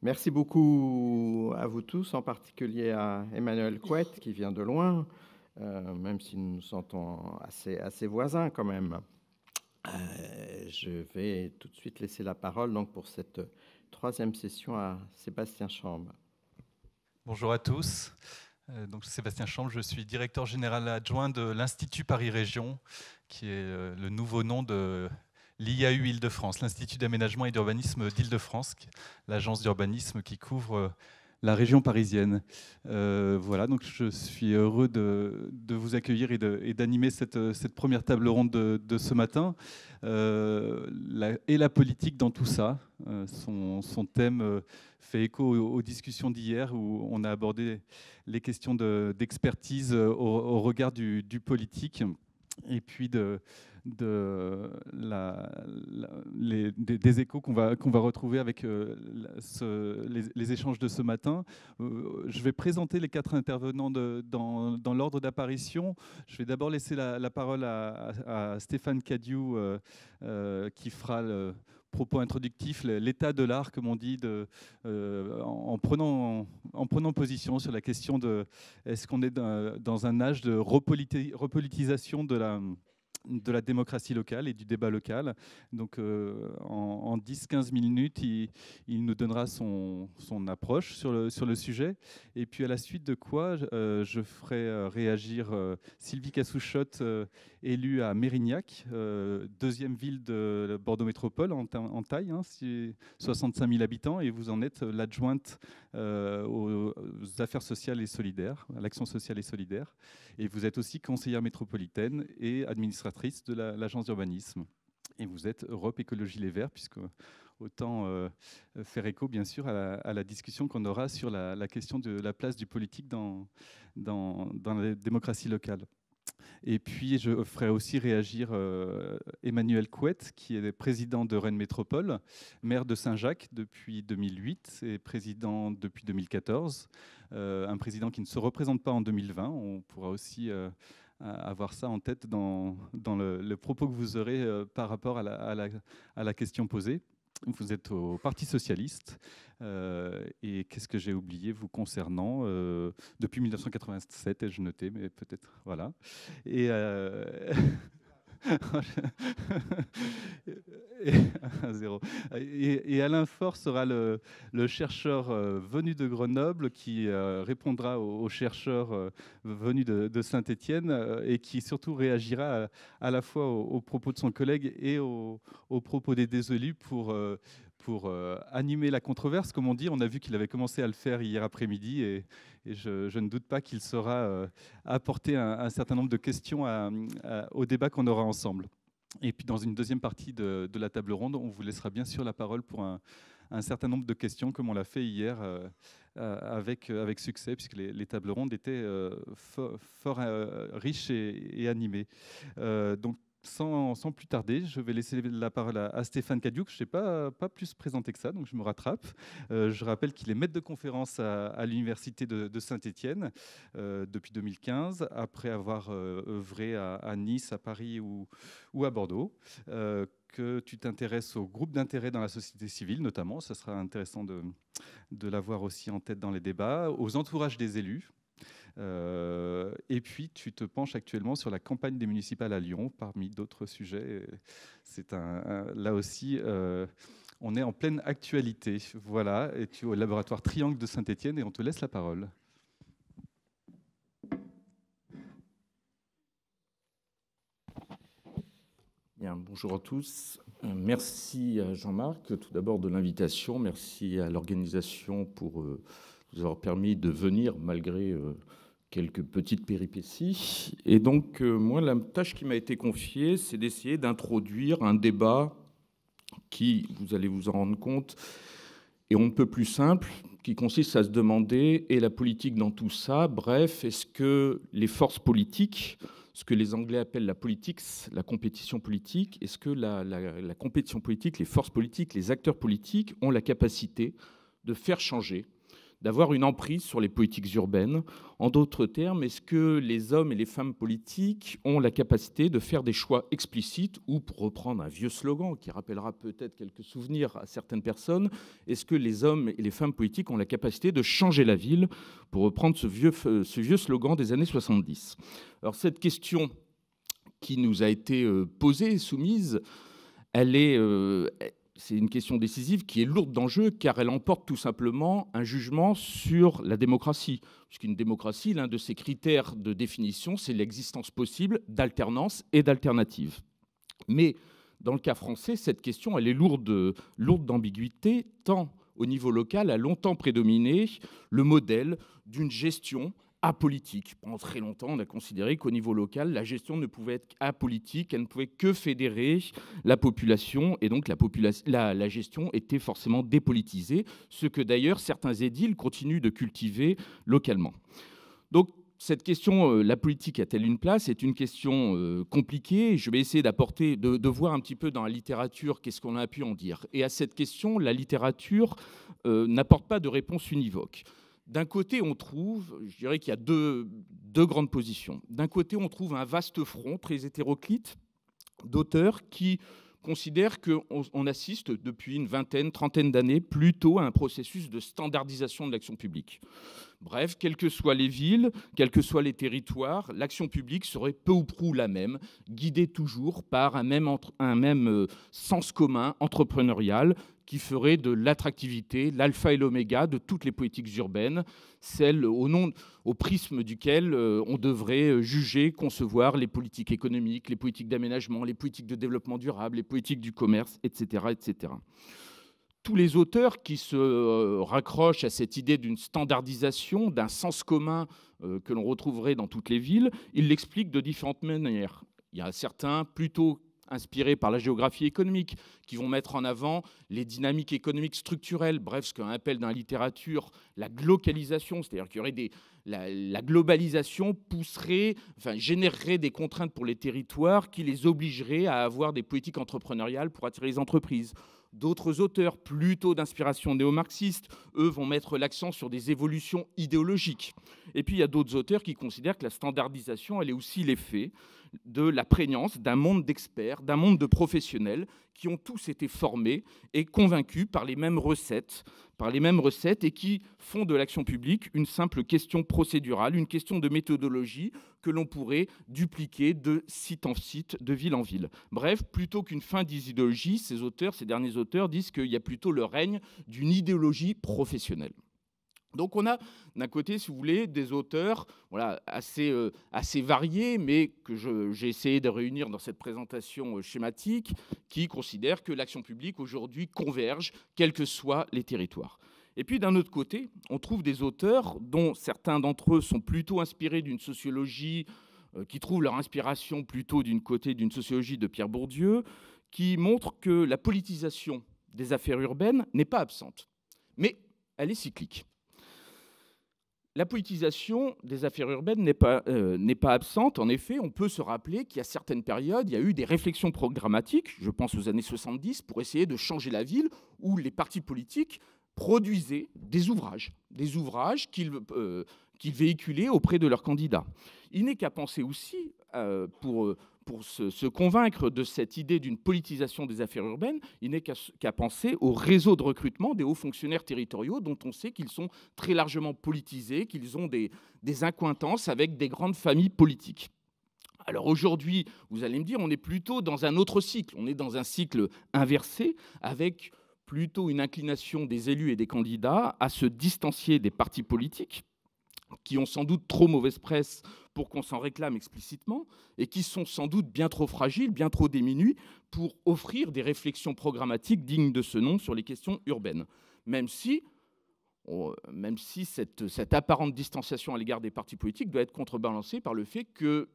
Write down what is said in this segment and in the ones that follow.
Merci beaucoup à vous tous, en particulier à Emmanuel Couette qui vient de loin, euh, même si nous nous sentons assez, assez voisins quand même. Euh, je vais tout de suite laisser la parole donc, pour cette troisième session à Sébastien Chambre. Bonjour à tous. Euh, donc, Sébastien Chambre, je suis directeur général adjoint de l'Institut Paris Région, qui est le nouveau nom de l'IAU Île-de-France, l'Institut d'aménagement et d'urbanisme d'Île-de-France, l'agence d'urbanisme qui couvre euh, la région parisienne. Euh, voilà, donc je suis heureux de, vous accueillir et d'animer cette, première table ronde de, ce matin. Euh, et la politique dans tout ça. son, thème fait écho aux, discussions d'hier où on a abordé les questions d'expertise au, regard du, du politique et puis de, des, échos qu'on va, retrouver avec euh, les, échanges de ce matin. Euh, je vais présenter les quatre intervenants dans, l'ordre d'apparition. Je vais d'abord laisser la, parole à, Stéphane Cadiou euh, qui fera le propos introductif, l'état de l'art, comme on dit, euh, en, prenant, en, prenant position sur la question de est-ce qu'on est, dans un âge de repolitisation de la de la démocratie locale et du débat local. Donc euh, en, 10-15 minutes, il, nous donnera son, son, approche sur le, sujet. Et puis à la suite de quoi, euh, je ferai réagir Sylvie Cassouchotte élu à Mérignac, euh, deuxième ville de Bordeaux Métropole en, taille, 65 hein, 000 habitants, et vous en êtes l'adjointe euh, aux affaires sociales et solidaires, à l'action sociale et solidaire. Et vous êtes aussi conseillère métropolitaine et administratrice de l'agence d'urbanisme. Et vous êtes Europe Écologie Les Verts, puisque autant euh, faire écho, bien sûr, à la, discussion qu'on aura sur la, question de la place du politique dans, dans la démocratie locale. Et puis, je ferai aussi réagir euh, Emmanuel Couette, qui est président de Rennes Métropole, maire de Saint-Jacques depuis 2008 et président depuis 2014. Euh, un président qui ne se représente pas en 2020. On pourra aussi euh, avoir ça en tête dans, le, propos que vous aurez par rapport à la question posée. Vous êtes au Parti socialiste. Euh, et qu'est-ce que j'ai oublié vous concernant euh, Depuis 1987, ai-je noté, mais peut-être. Voilà. Et. Euh, et, Et, Alain Faure sera le, chercheur euh, venu de Grenoble qui euh, répondra aux, chercheurs euh, venus de, saint etienne et qui surtout réagira à, la fois aux, propos de son collègue et aux, propos des désolus pour pour euh, animer la controverse, comme on dit. On a vu qu'il avait commencé à le faire hier après-midi et, je, ne doute pas qu'il saura euh, apporter un, certain nombre de questions au débat qu'on aura ensemble. Et puis dans une deuxième partie de, la table ronde, on vous laissera bien sûr la parole pour un, certain nombre de questions, comme on l'a fait hier euh, avec, avec succès, puisque les, tables rondes étaient fort, riches et, et animées. donc sans, plus tarder, je vais laisser la parole à, Stéphane Cadiouk. Je ne sais pas, pas plus présenté que ça, donc je me rattrape. Euh, je rappelle qu'il est maître de conférence à, l'Université de, Saint-Étienne euh, depuis 2015, après avoir euh, œuvré à, Nice, à Paris ou, à Bordeaux. que tu t'intéresses aux groupes d'intérêt dans la société civile, notamment, Ce sera intéressant de l'avoir aussi en tête dans les débats, aux entourages des élus, euh, et puis, tu te penches actuellement sur la campagne des municipales à Lyon, parmi d'autres sujets. C'est un, là aussi euh, on est en pleine actualité. Voilà, et tu es au laboratoire Triangle de Saint-Étienne et on te laisse la parole. Bien, bonjour à tous. Merci à Jean-Marc tout d'abord de l'invitation. Merci à l'organisation pour euh, nous avoir permis de venir malgré quelques petites péripéties. Et donc, euh, moi, la tâche qui m'a été confiée, c'est d'essayer d'introduire un débat qui, vous allez vous en rendre compte, est on peu plus simple, qui consiste à se demander, est la politique dans tout ça, bref, est-ce que les forces politiques, ce que les Anglais appellent la politique, la compétition politique, est-ce que la compétition politique, les forces politiques, les acteurs politiques ont la capacité de faire changer d'avoir une emprise sur les politiques urbaines. En d'autres termes, est-ce que les hommes et les femmes politiques ont la capacité de faire des choix explicites ou, pour reprendre un vieux slogan qui rappellera peut-être quelques souvenirs à certaines personnes, est-ce que les hommes et les femmes politiques ont la capacité de changer la ville, pour reprendre ce vieux, slogan des années 70 Alors cette question qui nous a été euh, posée, soumise, elle est, euh, c'est une question décisive qui est lourde d'enjeux car elle emporte tout simplement un jugement sur la démocratie. Puisqu'une démocratie, l'un de ses critères de définition, c'est l'existence possible d'alternance et d'alternatives. Mais dans le cas français, cette question, elle est lourde, lourde d'ambiguïté, tant au niveau local a longtemps prédominé le modèle d'une gestion apolitique. Pendant très longtemps, on a considéré qu'au niveau local, la gestion ne pouvait être apolitique, elle ne pouvait que fédérer la population, et donc la, gestion était forcément dépolitisée, ce que d'ailleurs certains édiles continuent de cultiver localement. Donc cette question, euh, la politique a-t-elle une place, est une question euh, compliquée. Je vais essayer d'apporter, de, voir un petit peu dans la littérature qu'est-ce qu'on a pu en dire. Et à cette question, la littérature euh, n'apporte pas de réponse univoque. D'un côté, on trouve, je dirais qu'il y a deux, deux grandes positions. D'un côté, on trouve un vaste front très hétéroclite d'auteurs qui considèrent qu'on assiste depuis une vingtaine, trentaine d'années plutôt à un processus de standardisation de l'action publique. Bref, quelles que soient les villes, quels que soient les territoires, l'action publique serait peu ou prou la même, guidée toujours par un même, euh, sens commun entrepreneurial qui ferait de l'attractivité l'alpha et l'oméga de toutes les politiques urbaines, celle au, nom, au prisme duquel euh, on devrait euh, juger, concevoir les politiques économiques, les politiques d'aménagement, les politiques de développement durable, les politiques du commerce, etc. etc tous les auteurs qui se euh, raccrochent à cette idée d'une standardisation, d'un sens commun euh, que l'on retrouverait dans toutes les villes, ils l'expliquent de différentes manières. Il y a certains plutôt inspirés par la géographie économique, qui vont mettre en avant les dynamiques économiques structurelles, bref, ce qu'on appelle dans la littérature la glocalisation, c'est-à-dire que la, globalisation pousserait, enfin, générerait des contraintes pour les territoires qui les obligeraient à avoir des politiques entrepreneuriales pour attirer les entreprises. D'autres auteurs, plutôt d'inspiration néo-marxiste, eux vont mettre l'accent sur des évolutions idéologiques. Et puis il y a d'autres auteurs qui considèrent que la standardisation, elle est aussi l'effet de la prégnance d'un monde d'experts, d'un monde de professionnels qui ont tous été formés et convaincus par les mêmes recettes, par les mêmes recettes et qui font de l'action publique une simple question procédurale, une question de méthodologie que l'on pourrait dupliquer de site en site, de ville en ville. Bref, plutôt qu'une fin d'idéologie, ces auteurs, ces derniers auteurs disent qu'il y a plutôt le règne d'une idéologie professionnelle. Donc on a d'un côté, si vous voulez, des auteurs voilà, assez, euh, variés, mais que j'ai essayé de réunir dans cette présentation euh, schématique, qui considèrent que l'action publique aujourd'hui converge, quels que soient les territoires. Et puis d'un autre côté, on trouve des auteurs dont certains d'entre eux sont plutôt inspirés d'une sociologie euh, qui trouvent leur inspiration plutôt d'une côté d'une sociologie de Pierre Bourdieu, qui montrent que la politisation des affaires urbaines n'est pas absente, mais elle est cyclique. La politisation des affaires urbaines n'est pas, euh, pas, absente. En effet, on peut se rappeler qu'il y a certaines périodes, il y a eu des réflexions programmatiques, je pense aux années 70, pour essayer de changer la ville, où les partis politiques produisaient des ouvrages, des ouvrages qu'ils euh, véhiculaient auprès de leurs candidats. Il n'est qu'à penser aussi, euh, pour, pour se, convaincre de cette idée d'une politisation des affaires urbaines, il n'est qu'à penser au réseau de recrutement des hauts fonctionnaires territoriaux dont on sait qu'ils sont très largement politisés, qu'ils ont des, des avec des grandes familles politiques. Alors aujourd'hui, vous allez me dire, on est plutôt dans un autre cycle, on est dans un cycle inversé avec plutôt une inclination des élus et des candidats à se distancier des partis politiques qui ont sans doute trop mauvaise presse pour qu'on s'en réclame explicitement, et qui sont sans doute bien trop fragiles, bien trop démunis pour offrir des réflexions programmatiques dignes de ce nom sur les questions urbaines. Même si, oh, même si cette, apparente distanciation à l'égard des partis politiques doit être contrebalancée par le fait que,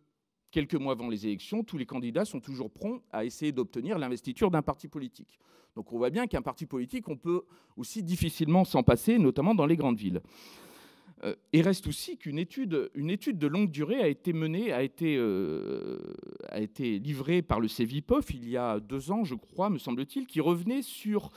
quelques mois avant les élections, tous les candidats sont toujours prompts à essayer d'obtenir l'investiture d'un parti politique. Donc on voit bien qu'un parti politique, on peut aussi difficilement s'en passer, notamment dans les grandes villes. Euh, il reste aussi qu'une étude, une étude de longue durée a été menée, a été, euh, livrée par le CEVIPOF il y a deux ans, je crois, me semble-t-il, qui revenait sur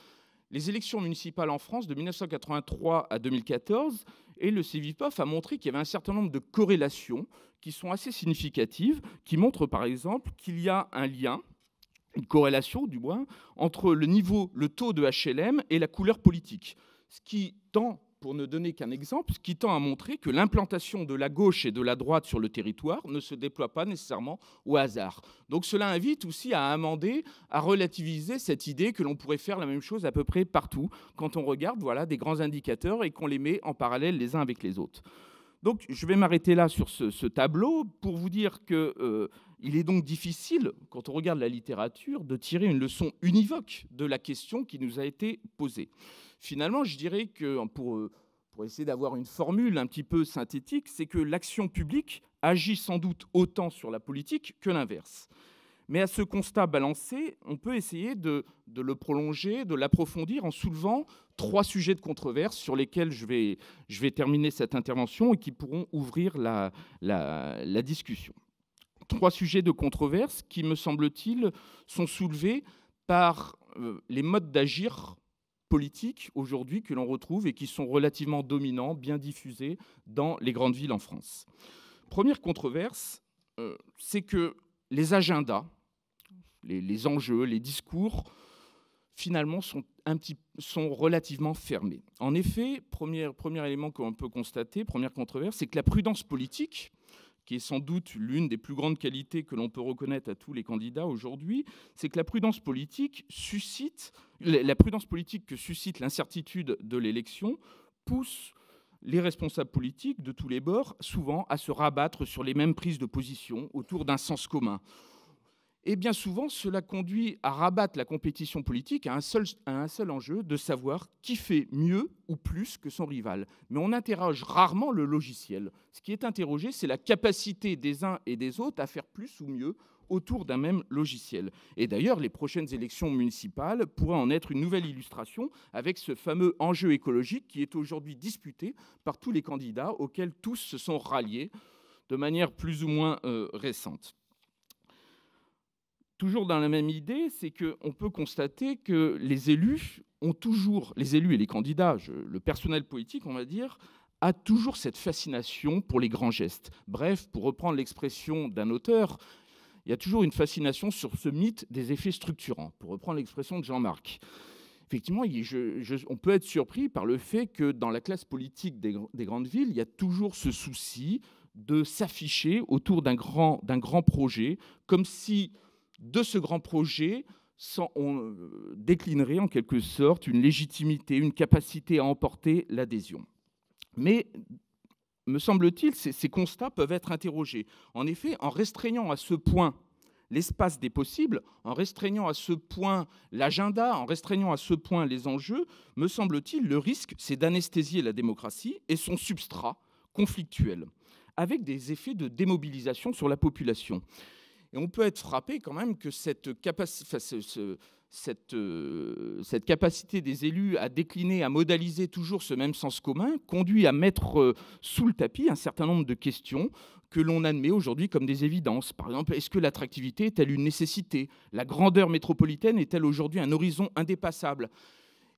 les élections municipales en France de 1983 à 2014. Et le CEVIPOF a montré qu'il y avait un certain nombre de corrélations qui sont assez significatives, qui montrent par exemple qu'il y a un lien, une corrélation du moins, entre le niveau, le taux de HLM et la couleur politique. Ce qui tend pour ne donner qu'un exemple, qui tend à montrer que l'implantation de la gauche et de la droite sur le territoire ne se déploie pas nécessairement au hasard. Donc cela invite aussi à amender, à relativiser cette idée que l'on pourrait faire la même chose à peu près partout quand on regarde voilà, des grands indicateurs et qu'on les met en parallèle les uns avec les autres. Donc je vais m'arrêter là sur ce, tableau pour vous dire que... Euh, il est donc difficile, quand on regarde la littérature, de tirer une leçon univoque de la question qui nous a été posée. Finalement, je dirais que pour, euh, pour essayer d'avoir une formule un petit peu synthétique, c'est que l'action publique agit sans doute autant sur la politique que l'inverse. Mais à ce constat balancé, on peut essayer de, de le prolonger, de l'approfondir en soulevant trois sujets de controverse sur lesquels je vais, je vais terminer cette intervention et qui pourront ouvrir la, la, la discussion. Trois sujets de controverse qui, me semble-t-il, sont soulevés par euh, les modes d'agir politiques aujourd'hui que l'on retrouve et qui sont relativement dominants, bien diffusés dans les grandes villes en France. Première controverse, euh, c'est que les agendas, les, enjeux, les discours, finalement, sont, un petit, sont relativement fermés. En effet, premier, premier élément qu'on peut constater, première controverse, c'est que la prudence politique, qui est sans doute l'une des plus grandes qualités que l'on peut reconnaître à tous les candidats aujourd'hui, c'est que la prudence politique suscite, la prudence politique que suscite l'incertitude de l'élection pousse les responsables politiques de tous les bords souvent à se rabattre sur les mêmes prises de position autour d'un sens commun. Et bien souvent, cela conduit à rabattre la compétition politique à un seul, enjeu, de savoir qui fait mieux ou plus que son rival. Mais on interroge rarement le logiciel. Ce qui est interrogé, c'est la capacité des uns et des autres à faire plus ou mieux autour d'un même logiciel. Et d'ailleurs, les prochaines élections municipales pourraient en être une nouvelle illustration avec ce fameux enjeu écologique qui est aujourd'hui disputé par tous les candidats auxquels tous se sont ralliés de manière plus ou moins euh, récente toujours dans la même idée, c'est qu'on peut constater que les élus ont toujours, les élus et les candidats, le personnel politique, on va dire, a toujours cette fascination pour les grands gestes. Bref, pour reprendre l'expression d'un auteur, il y a toujours une fascination sur ce mythe des effets structurants, pour reprendre l'expression de Jean-Marc. Effectivement, on peut être surpris par le fait que dans la classe politique des, grandes villes, il y a toujours ce souci de s'afficher autour d'un grand projet, comme si de ce grand projet on euh, déclinerait en quelque sorte une légitimité, une capacité à emporter l'adhésion. Mais me semble-t-il, ces, constats peuvent être interrogés. En effet, en restreignant à ce point l'espace des possibles, en restreignant à ce point l'agenda, en restreignant à ce point les enjeux, me semble-t-il, le risque, c'est d'anesthésier la démocratie et son substrat conflictuel, avec des effets de démobilisation sur la population. Et on peut être frappé quand même que cette, cette, euh, cette capacité des élus à décliner, à modaliser toujours ce même sens commun, conduit à mettre euh, sous le tapis un certain nombre de questions que l'on admet aujourd'hui comme des évidences. Par exemple, est-ce que l'attractivité est-elle une nécessité La grandeur métropolitaine est-elle aujourd'hui un horizon indépassable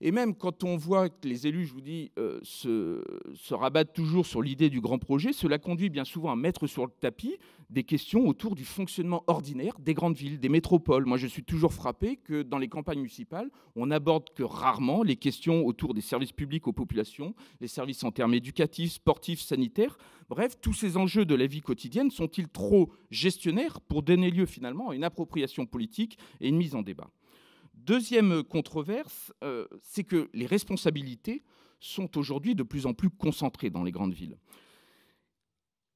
et même quand on voit que les élus, je vous dis, euh, se, se, rabattent toujours sur l'idée du grand projet, cela conduit bien souvent à mettre sur le tapis des questions autour du fonctionnement ordinaire des grandes villes, des métropoles. Moi, je suis toujours frappé que dans les campagnes municipales, on n'aborde que rarement les questions autour des services publics aux populations, les services en termes éducatifs, sportifs, sanitaires. Bref, tous ces enjeux de la vie quotidienne sont-ils trop gestionnaires pour donner lieu finalement à une appropriation politique et une mise en débat Deuxième euh, controverse, euh, c'est que les responsabilités sont aujourd'hui de plus en plus concentrées dans les grandes villes.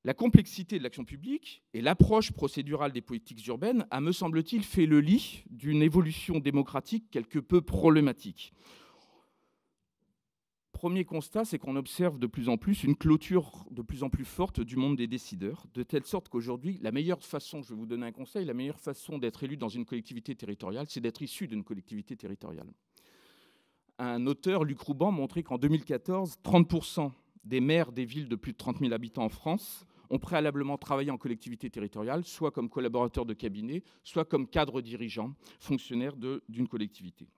La complexité de l'action publique et l'approche procédurale des politiques urbaines a, me semble-t-il, fait le lit d'une évolution démocratique quelque peu problématique premier constat, c'est qu'on observe de plus en plus une clôture de plus en plus forte du monde des décideurs, de telle sorte qu'aujourd'hui, la meilleure façon, je vais vous donner un conseil, la meilleure façon d'être élu dans une collectivité territoriale, c'est d'être issu d'une collectivité territoriale. Un auteur, Luc Rouban, montrait qu'en 2014, 30% des maires des villes de plus de 30 000 habitants en France ont préalablement travaillé en collectivité territoriale, soit comme collaborateurs de cabinet, soit comme cadre dirigeant, fonctionnaire d'une collectivité.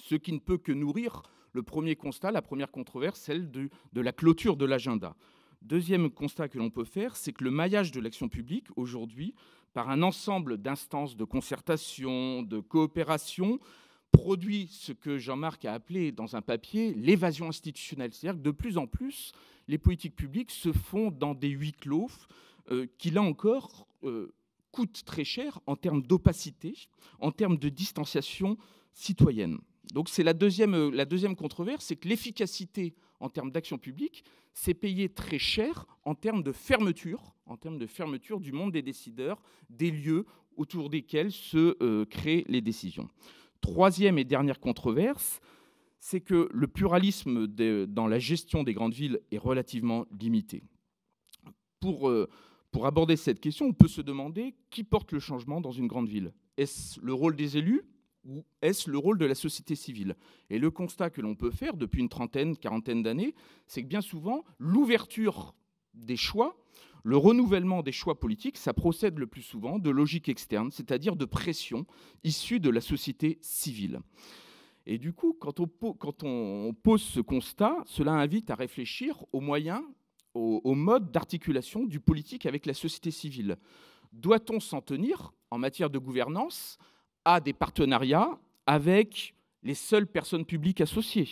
Ce qui ne peut que nourrir le premier constat, la première controverse, celle de, la clôture de l'agenda. Deuxième constat que l'on peut faire, c'est que le maillage de l'action publique, aujourd'hui, par un ensemble d'instances de concertation, de coopération, produit ce que Jean-Marc a appelé dans un papier l'évasion institutionnelle. C'est-à-dire que de plus en plus, les politiques publiques se font dans des huis clos euh, qui, là encore, euh, coûtent très cher en termes d'opacité, en termes de distanciation citoyenne donc c'est la deuxième, euh, la deuxième controverse, c'est que l'efficacité en termes d'action publique, c'est payé très cher en termes de fermeture, en termes de fermeture du monde des décideurs, des lieux autour desquels se euh, créent les décisions. Troisième et dernière controverse, c'est que le pluralisme dans la gestion des grandes villes est relativement limité. Pour, euh, pour aborder cette question, on peut se demander qui porte le changement dans une grande ville Est-ce le rôle des élus ou est-ce le rôle de la société civile Et le constat que l'on peut faire depuis une trentaine, quarantaine d'années, c'est que bien souvent, l'ouverture des choix, le renouvellement des choix politiques, ça procède le plus souvent de logique externe, c'est-à-dire de pression issue de la société civile. Et du coup, quand on, pose ce constat, cela invite à réfléchir aux moyens, aux modes d'articulation du politique avec la société civile. Doit-on s'en tenir en matière de gouvernance à des partenariats avec les seules personnes publiques associées,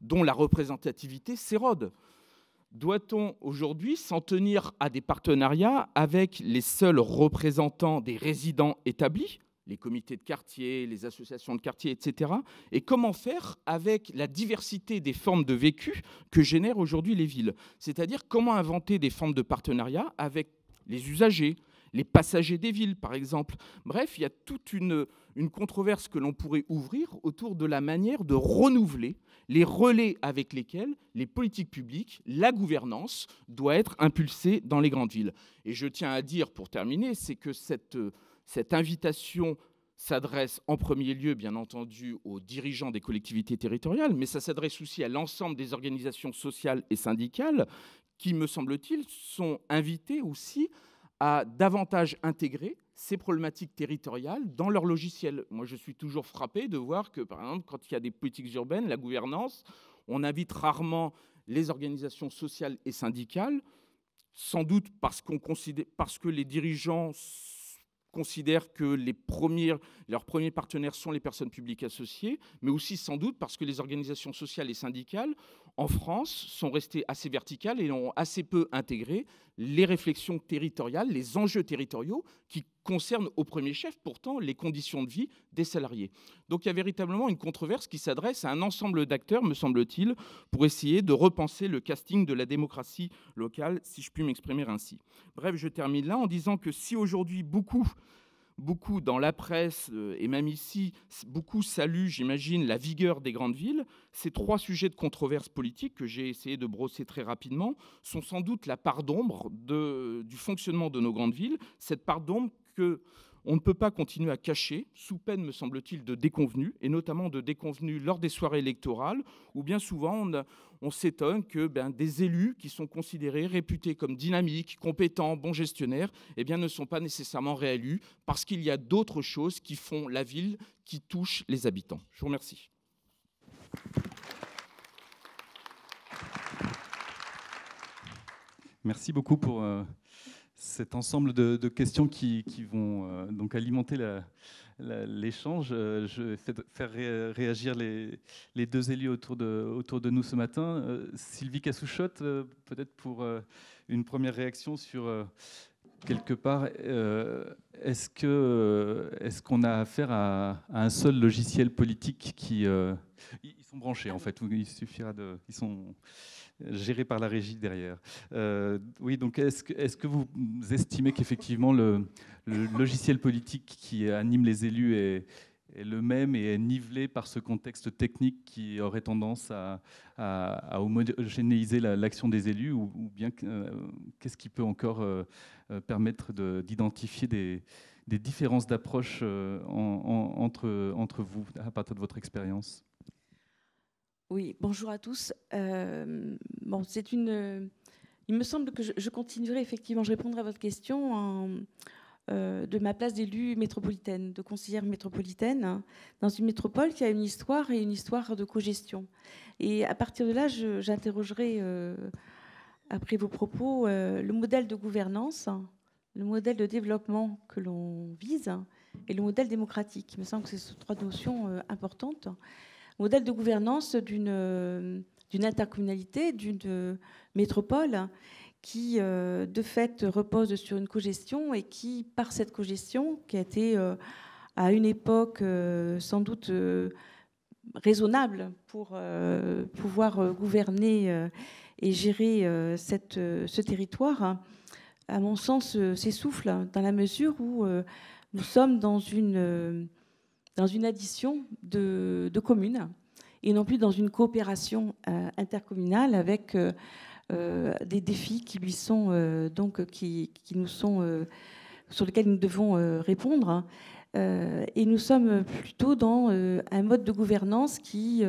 dont la représentativité s'érode. Doit-on aujourd'hui s'en tenir à des partenariats avec les seuls représentants des résidents établis, les comités de quartier, les associations de quartier, etc. Et comment faire avec la diversité des formes de vécu que génèrent aujourd'hui les villes C'est-à-dire comment inventer des formes de partenariat avec les usagers, les passagers des villes, par exemple. Bref, il y a toute une, une controverse que l'on pourrait ouvrir autour de la manière de renouveler les relais avec lesquels les politiques publiques, la gouvernance, doit être impulsée dans les grandes villes. Et je tiens à dire, pour terminer, c'est que cette, cette invitation s'adresse en premier lieu, bien entendu, aux dirigeants des collectivités territoriales, mais ça s'adresse aussi à l'ensemble des organisations sociales et syndicales qui, me semble-t-il, sont invitées aussi à davantage intégrer ces problématiques territoriales dans leur logiciel. Moi, je suis toujours frappé de voir que, par exemple, quand il y a des politiques urbaines, la gouvernance, on invite rarement les organisations sociales et syndicales, sans doute parce, parce que les dirigeants considèrent que leurs premiers partenaires sont les personnes publiques associées, mais aussi sans doute parce que les organisations sociales et syndicales en France sont restées assez verticales et ont assez peu intégré les réflexions territoriales, les enjeux territoriaux qui concerne au premier chef pourtant les conditions de vie des salariés. Donc il y a véritablement une controverse qui s'adresse à un ensemble d'acteurs, me semble-t-il, pour essayer de repenser le casting de la démocratie locale, si je puis m'exprimer ainsi. Bref, je termine là en disant que si aujourd'hui beaucoup beaucoup dans la presse euh, et même ici, beaucoup saluent, j'imagine, la vigueur des grandes villes. Ces trois sujets de controverse politique que j'ai essayé de brosser très rapidement sont sans doute la part d'ombre du fonctionnement de nos grandes villes, cette part d'ombre que on ne peut pas continuer à cacher, sous peine, me semble-t-il, de déconvenus, et notamment de déconvenus lors des soirées électorales, où bien souvent on, s'étonne que ben, des élus qui sont considérés, réputés comme dynamiques, compétents, bons gestionnaires, eh bien, ne sont pas nécessairement réélus, parce qu'il y a d'autres choses qui font la ville, qui touchent les habitants. Je vous remercie. Merci beaucoup pour... Euh, cet ensemble de, questions qui, vont euh, donc alimenter l'échange. Euh, je vais faire réagir les, deux élus autour de, autour de nous ce matin. Euh, Sylvie Cassouchotte, peut-être pour une première réaction sur quelque part, est-ce qu'on est a affaire à, un seul logiciel politique qui... ils sont branchés en fait, il suffira de... Ils sont, géré par la régie derrière. Euh, oui, donc est-ce que, vous estimez qu'effectivement le, logiciel politique qui anime les élus est, le même et est nivelé par ce contexte technique qui aurait tendance à, homogénéiser l'action des élus ou, bien euh, qu'est-ce qui peut encore euh, permettre d'identifier des, différences d'approche entre vous à partir de votre expérience oui, bonjour à tous. Euh, bon, c'est une. Euh, il me semble que je, continuerai effectivement, je répondrai à votre question euh, de ma place d'élu métropolitaine, de conseillère métropolitaine, dans une métropole qui a une histoire et une histoire de co-gestion. Et à partir de là, j'interrogerai, après vos propos, le modèle de gouvernance, le modèle de développement que l'on vise et le modèle démocratique. Il me semble que ce sont trois notions importantes modèle de gouvernance d'une euh, intercommunalité, d'une euh, métropole qui, euh, de fait, repose sur une cogestion et qui, par cette cogestion, qui a été à une époque sans doute raisonnable pour pouvoir gouverner et gérer cette, ce territoire, à mon sens, s'essouffle dans la mesure où nous sommes dans une dans une addition de, communes et non plus dans une coopération euh, intercommunale avec euh, euh, des défis qui lui sont donc qui, nous sont sur lesquels nous devons répondre. et nous sommes plutôt dans un mode de gouvernance qui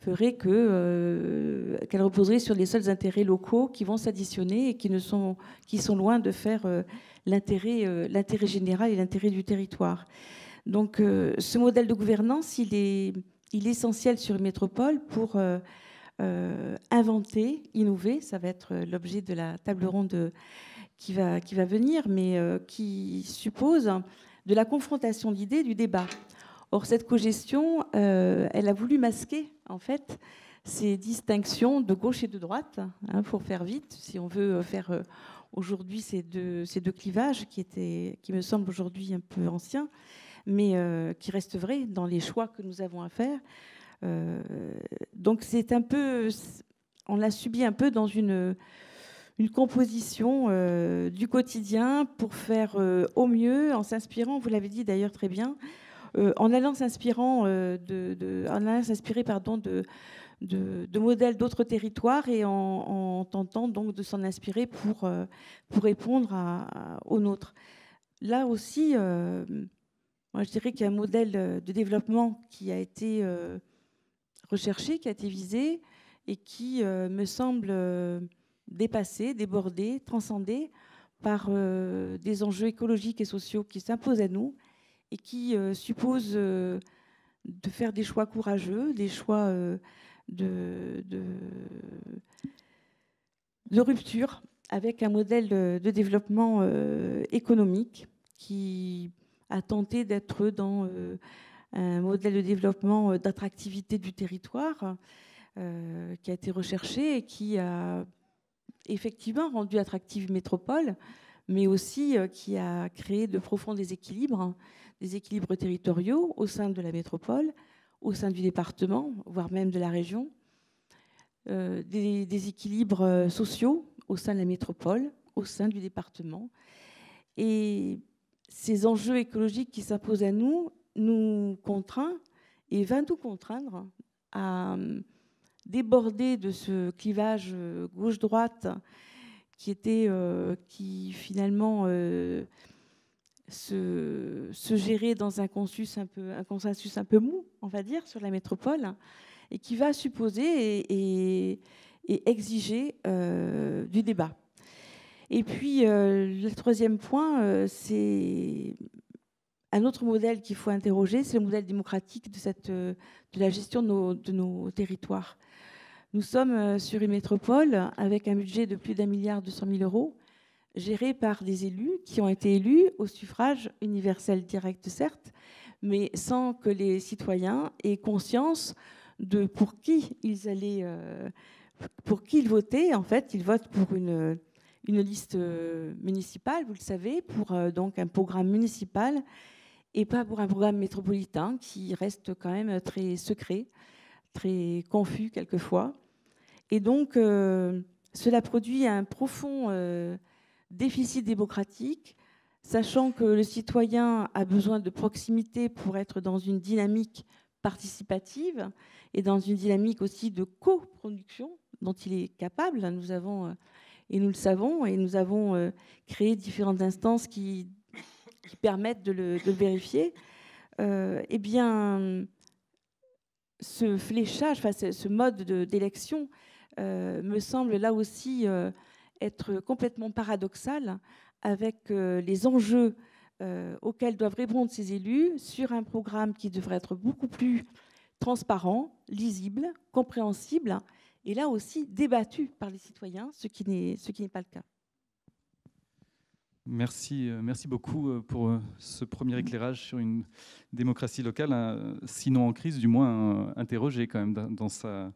ferait que qu'elle reposerait sur les seuls intérêts locaux qui vont s'additionner et qui ne sont qui sont loin de faire l'intérêt l'intérêt général et l'intérêt du territoire. Donc euh, ce modèle de gouvernance, il est, essentiel sur une métropole pour euh, euh, inventer, innover. Ça va être l'objet de la table ronde qui, va, venir, mais qui suppose de la confrontation d'idées, du débat. Or, cette cogestion, elle a voulu masquer, en fait, ces distinctions de gauche et de droite, hein, pour faire vite, si on veut faire aujourd'hui ces deux, ces deux clivages qui, étaient, qui me semblent aujourd'hui un peu anciens mais euh, qui reste vrai dans les choix que nous avons à faire. Euh, donc c'est un peu, on l'a subi un peu dans une, une composition euh, du quotidien pour faire au mieux, en s'inspirant, vous l'avez dit d'ailleurs très bien, en allant s'inspirant de, en allant s'inspirer pardon de de, modèles d'autres territoires et en, tentant donc de s'en inspirer pour, pour répondre aux nôtres. Là aussi, moi, je dirais qu'il y a un modèle euh, de développement qui a été euh, recherché, qui a été visé et qui euh, me semble dépassé, débordé, transcendé par des enjeux écologiques et sociaux qui s'imposent à nous et qui suppose de faire des choix courageux, des choix de, de, de rupture avec un modèle de développement économique qui a tenté d'être dans euh, un modèle de développement euh, d'attractivité du territoire euh, qui a été recherché et qui a effectivement rendu attractive métropole, mais aussi qui a créé de profonds déséquilibres, des équilibres territoriaux au sein de la métropole, au sein du département, voire même de la région, des déséquilibres sociaux au sein de la métropole, au sein du département. Et ces enjeux écologiques qui s'imposent à nous nous contraint et va nous contraindre à euh, déborder de ce clivage euh, gauche-droite qui était euh, qui finalement se, se, gérait dans un consensus un peu un consensus un peu mou, on va dire, sur la métropole, et qui va supposer et, exiger du débat. Et puis, euh, le troisième point, euh, c'est un autre modèle qu'il faut interroger, c'est le modèle démocratique de, cette, euh, de la gestion de nos, territoires. Nous sommes sur une métropole avec un budget de plus d'un milliard de cent mille euros, géré par des élus qui ont été élus au suffrage universel direct, certes, mais sans que les citoyens aient conscience de pour qui ils allaient, pour qui ils votaient. En fait, ils votent pour une une liste euh, municipale, vous le savez, pour euh, donc un programme municipal et pas pour un programme métropolitain qui reste quand même très secret, très confus quelquefois. Et donc, euh, cela produit un profond déficit démocratique, sachant que le citoyen a besoin de proximité pour être dans une dynamique participative et dans une dynamique aussi de coproduction dont il est capable. Nous avons et nous le savons, et nous avons euh, créé différentes instances qui, permettent de le, vérifier, euh, eh bien, ce fléchage, enfin, ce mode d'élection euh, me semble là aussi être complètement paradoxal avec les enjeux auxquels doivent répondre ces élus sur un programme qui devrait être beaucoup plus transparent, lisible, compréhensible et là aussi débattu par les citoyens, ce qui n'est pas le cas. Merci, euh, merci beaucoup euh, pour euh, ce premier éclairage sur une démocratie locale, sinon en crise, du moins interrogée quand même dans sa,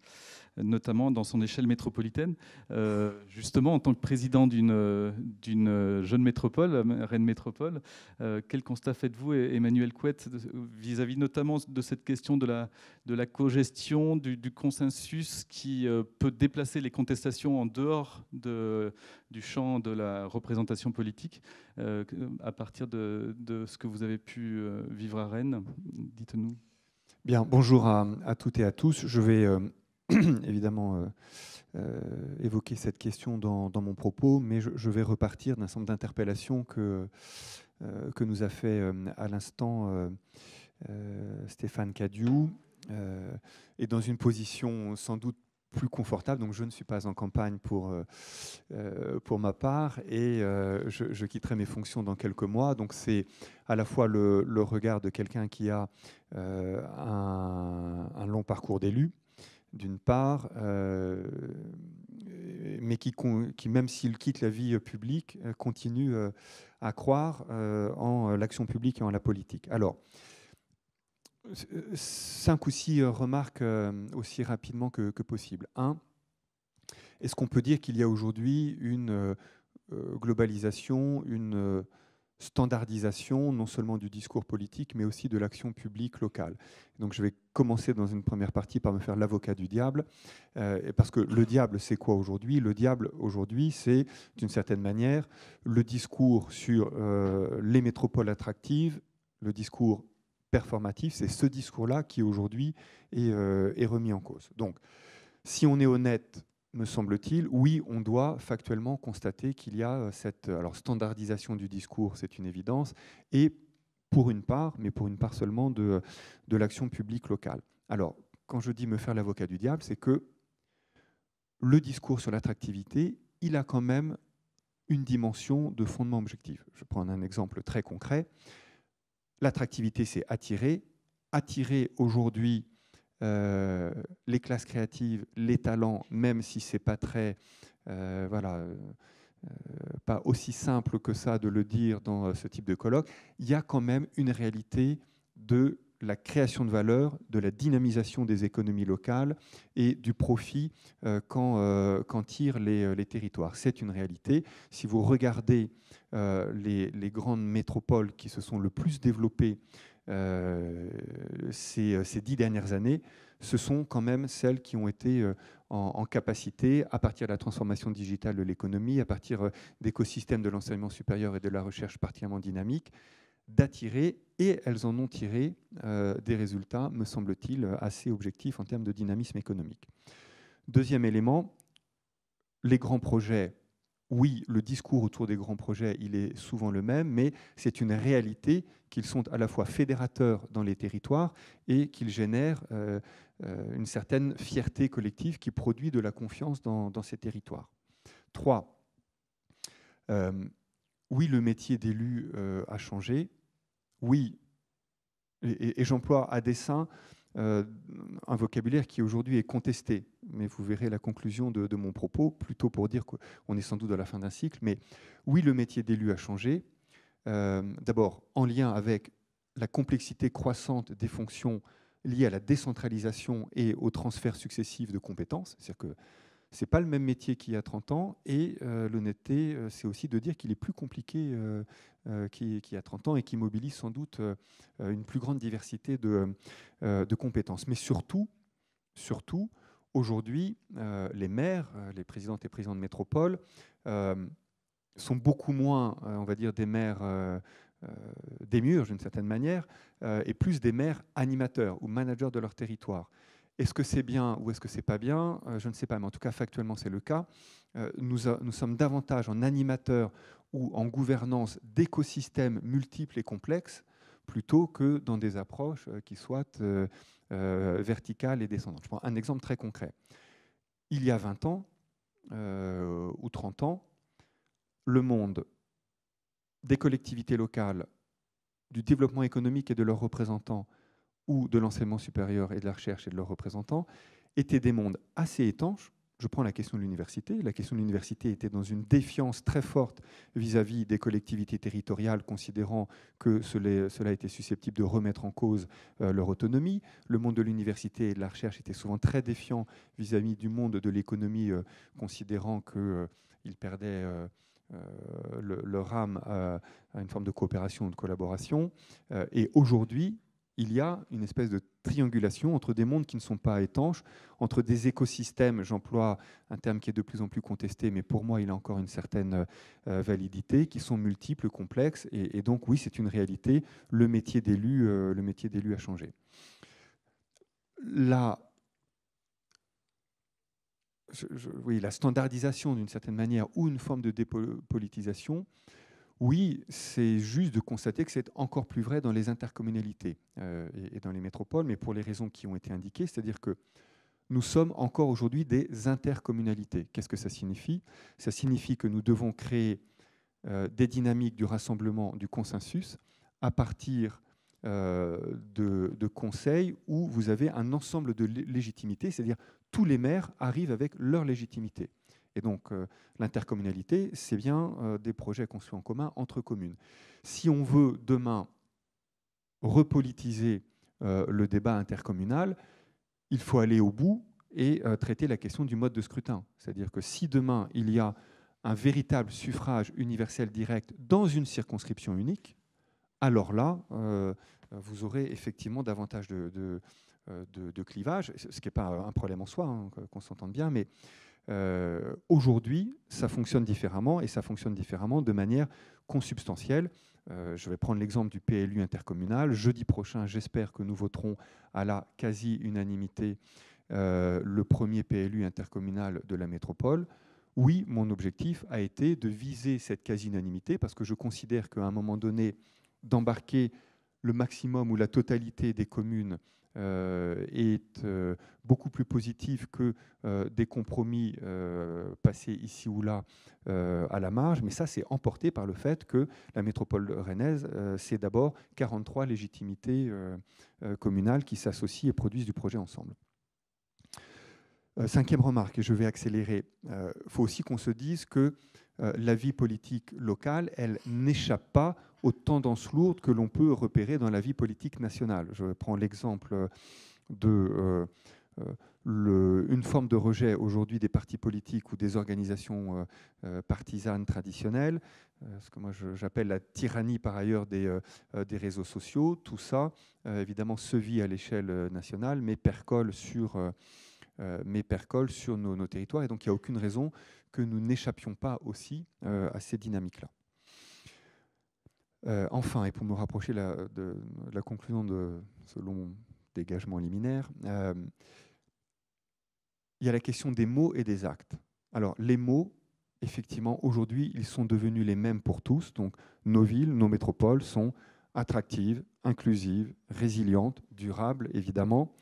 notamment dans son échelle métropolitaine. Euh, justement, en tant que président d'une, jeune métropole, Rennes Métropole, euh, quel constat faites-vous, Emmanuel Couette, vis-à-vis notamment de cette question de la, de la co-gestion, du, consensus qui euh, peut déplacer les contestations en dehors de, du champ de la représentation politique, à partir de, ce que vous avez pu vivre à Rennes Dites-nous. Bien, bonjour à, à, toutes et à tous. Je vais évidemment euh, euh, évoquer cette question dans, mon propos, mais je, vais repartir d'un certain nombre d'interpellations que, euh, que nous a fait à l'instant Stéphane Cadiou, et dans une position sans doute plus confortable. Donc je ne suis pas en campagne pour, pour ma part et je, quitterai mes fonctions dans quelques mois. Donc c'est à la fois le, regard de quelqu'un qui a un, un, long parcours d'élu d'une part, euh, mais qui, même s'il quitte la vie euh, publique, euh, continue à croire en l'action publique et en la politique. Alors, cinq ou six remarques aussi rapidement que possible. Un, est-ce qu'on peut dire qu'il y a aujourd'hui une globalisation, une standardisation non seulement du discours politique, mais aussi de l'action publique locale. Donc je vais commencer dans une première partie par me faire l'avocat du diable, euh, parce que le diable, c'est quoi aujourd'hui Le diable, aujourd'hui, c'est d'une certaine manière le discours sur euh, les métropoles attractives, le discours performatif, c'est ce discours-là qui aujourd'hui est, euh, remis en cause. Donc si on est honnête me semble-t-il, oui, on doit factuellement constater qu'il y a euh, cette euh, alors, standardisation du discours, c'est une évidence, et pour une part, mais pour une part seulement, de, euh, de l'action publique locale. Alors, quand je dis me faire l'avocat du diable, c'est que le discours sur l'attractivité, il a quand même une dimension de fondement objectif. Je prends un exemple très concret. L'attractivité, c'est attirer. Attirer aujourd'hui euh, les classes créatives, les talents, même si c'est pas très, euh, voilà, euh, pas aussi simple que ça de le dire dans ce type de colloque, il y a quand même une réalité de la création de valeur, de la dynamisation des économies locales et du profit quand qu'en tirent les, territoires. C'est une réalité. Si vous regardez les, les, grandes métropoles qui se sont le plus développées euh, euh, ces, dix dernières années, ce sont quand même celles qui ont été euh, en, capacité, à partir de la transformation digitale de l'économie, à partir d'écosystèmes de l'enseignement supérieur et de la recherche particulièrement dynamiques, d'attirer, et elles en ont tiré des résultats, me semble-t-il, assez objectifs en termes de dynamisme économique. Deuxième élément, les grands projets oui, le discours autour des grands projets, il est souvent le même, mais c'est une réalité qu'ils sont à la fois fédérateurs dans les territoires et qu'ils génèrent euh, euh, une certaine fierté collective qui produit de la confiance dans, ces territoires. Trois, euh, oui, le métier d'élu a changé. Oui, et j'emploie à dessein euh, un vocabulaire qui aujourd'hui est contesté. Mais vous verrez la conclusion de, mon propos, plutôt pour dire qu'on est sans doute à la fin d'un cycle. Mais oui, le métier d'élu a changé. Euh, d'abord, en lien avec la complexité croissante des fonctions liées à la décentralisation et aux transferts successifs de compétences. C'est-à-dire que n'est pas le même métier qu'il y a 30 ans. Et euh, l'honnêteté, euh, c'est aussi de dire qu'il est plus compliqué euh, qu'il y a 30 ans et qui mobilise sans doute une plus grande diversité de, compétences. Mais surtout, surtout aujourd'hui, les maires, les présidentes et présidents de métropole sont beaucoup moins, on va dire, des maires des murs d'une certaine manière, et plus des maires animateurs ou managers de leur territoire. Est-ce que c'est bien ou est-ce que c'est pas bien euh, Je ne sais pas, mais en tout cas factuellement c'est le cas. Euh, nous, sommes davantage en animateur ou en gouvernance d'écosystèmes multiples et complexes plutôt que dans des approches euh, qui soient verticales et descendantes. Je prends un exemple très concret. Il y a 20 ans ou 30 ans, le monde des collectivités locales, du développement économique et de leurs représentants ou de l'enseignement supérieur et de la recherche et de leurs représentants étaient des mondes assez étanches. Je prends la question de l'université. La question de l'université était dans une défiance très forte vis-à-vis des collectivités territoriales, considérant que cela était susceptible de remettre en cause euh, leur autonomie. Le monde de l'université et de la recherche était souvent très défiant vis-à-vis du monde de l'économie, euh, considérant qu'ils euh, perdaient leur âme à, une forme de coopération ou de collaboration. et aujourd'hui, il y a une espèce de triangulation entre des mondes qui ne sont pas étanches, entre des écosystèmes, j'emploie un terme qui est de plus en plus contesté, mais pour moi il a encore une certaine euh, validité, qui sont multiples, complexes, et, donc oui, c'est une réalité, le métier d'élu euh, le métier d'élu a changé. La, la standardisation d'une certaine manière ou une forme de dépolitisation oui, c'est juste de constater que c'est encore plus vrai dans les intercommunalités euh, et, dans les métropoles, mais pour les raisons qui ont été indiquées, c'est-à-dire que nous sommes encore aujourd'hui des intercommunalités. Qu'est-ce que ça signifie Ça signifie que nous devons créer euh, des dynamiques du rassemblement, du consensus, à partir euh, de, conseils où vous avez un ensemble de légitimité, c'est-à-dire tous les maires arrivent avec leur légitimité. Et donc, euh, l'intercommunalité, c'est bien euh, des projets construits en commun entre communes. Si on veut demain repolitiser euh, le débat intercommunal, il faut aller au bout et traiter la question du mode de scrutin. C'est-à-dire que si demain il y a un véritable suffrage universel direct dans une circonscription unique, alors là, vous aurez effectivement davantage de, de, clivage, ce qui n'est pas un problème en soi, hein, qu'on s'entende bien, mais euh, aujourd'hui, ça fonctionne différemment et ça fonctionne différemment de manière consubstantielle. Euh, je vais prendre l'exemple du PLU intercommunal. Jeudi prochain, j'espère que nous voterons à la quasi-unanimité euh, le premier PLU intercommunal de la métropole. Oui, mon objectif a été de viser cette quasi-unanimité parce que je considère qu'à un moment donné, d'embarquer le maximum ou la totalité des communes euh, est euh, beaucoup plus positif que euh, des compromis passés ici ou là à la marge. Mais ça, c'est emporté par le fait que la métropole rennaise, c'est d'abord 43 légitimités communales qui s'associent et produisent du projet ensemble. Cinquième remarque, et je vais accélérer, il faut aussi qu'on se dise que la vie politique locale, elle n'échappe pas aux tendances lourdes que l'on peut repérer dans la vie politique nationale. Je prends l'exemple euh, de euh, euh, une forme de rejet aujourd'hui des partis politiques ou des organisations partisanes traditionnelles, ce que moi j'appelle la tyrannie par ailleurs des, des réseaux sociaux. Tout ça, évidemment, se vit à l'échelle nationale, mais percole sur... mais percole sur nos, territoires. Et donc, il n'y a aucune raison que nous n'échappions pas aussi à ces dynamiques-là. Euh, enfin, et pour me rapprocher de, la conclusion de ce long dégagement liminaire, euh, il y a la question des mots et des actes. Alors, les mots, effectivement, aujourd'hui, ils sont devenus les mêmes pour tous. Donc, nos villes, nos métropoles sont attractives, inclusives, résilientes, durables, évidemment,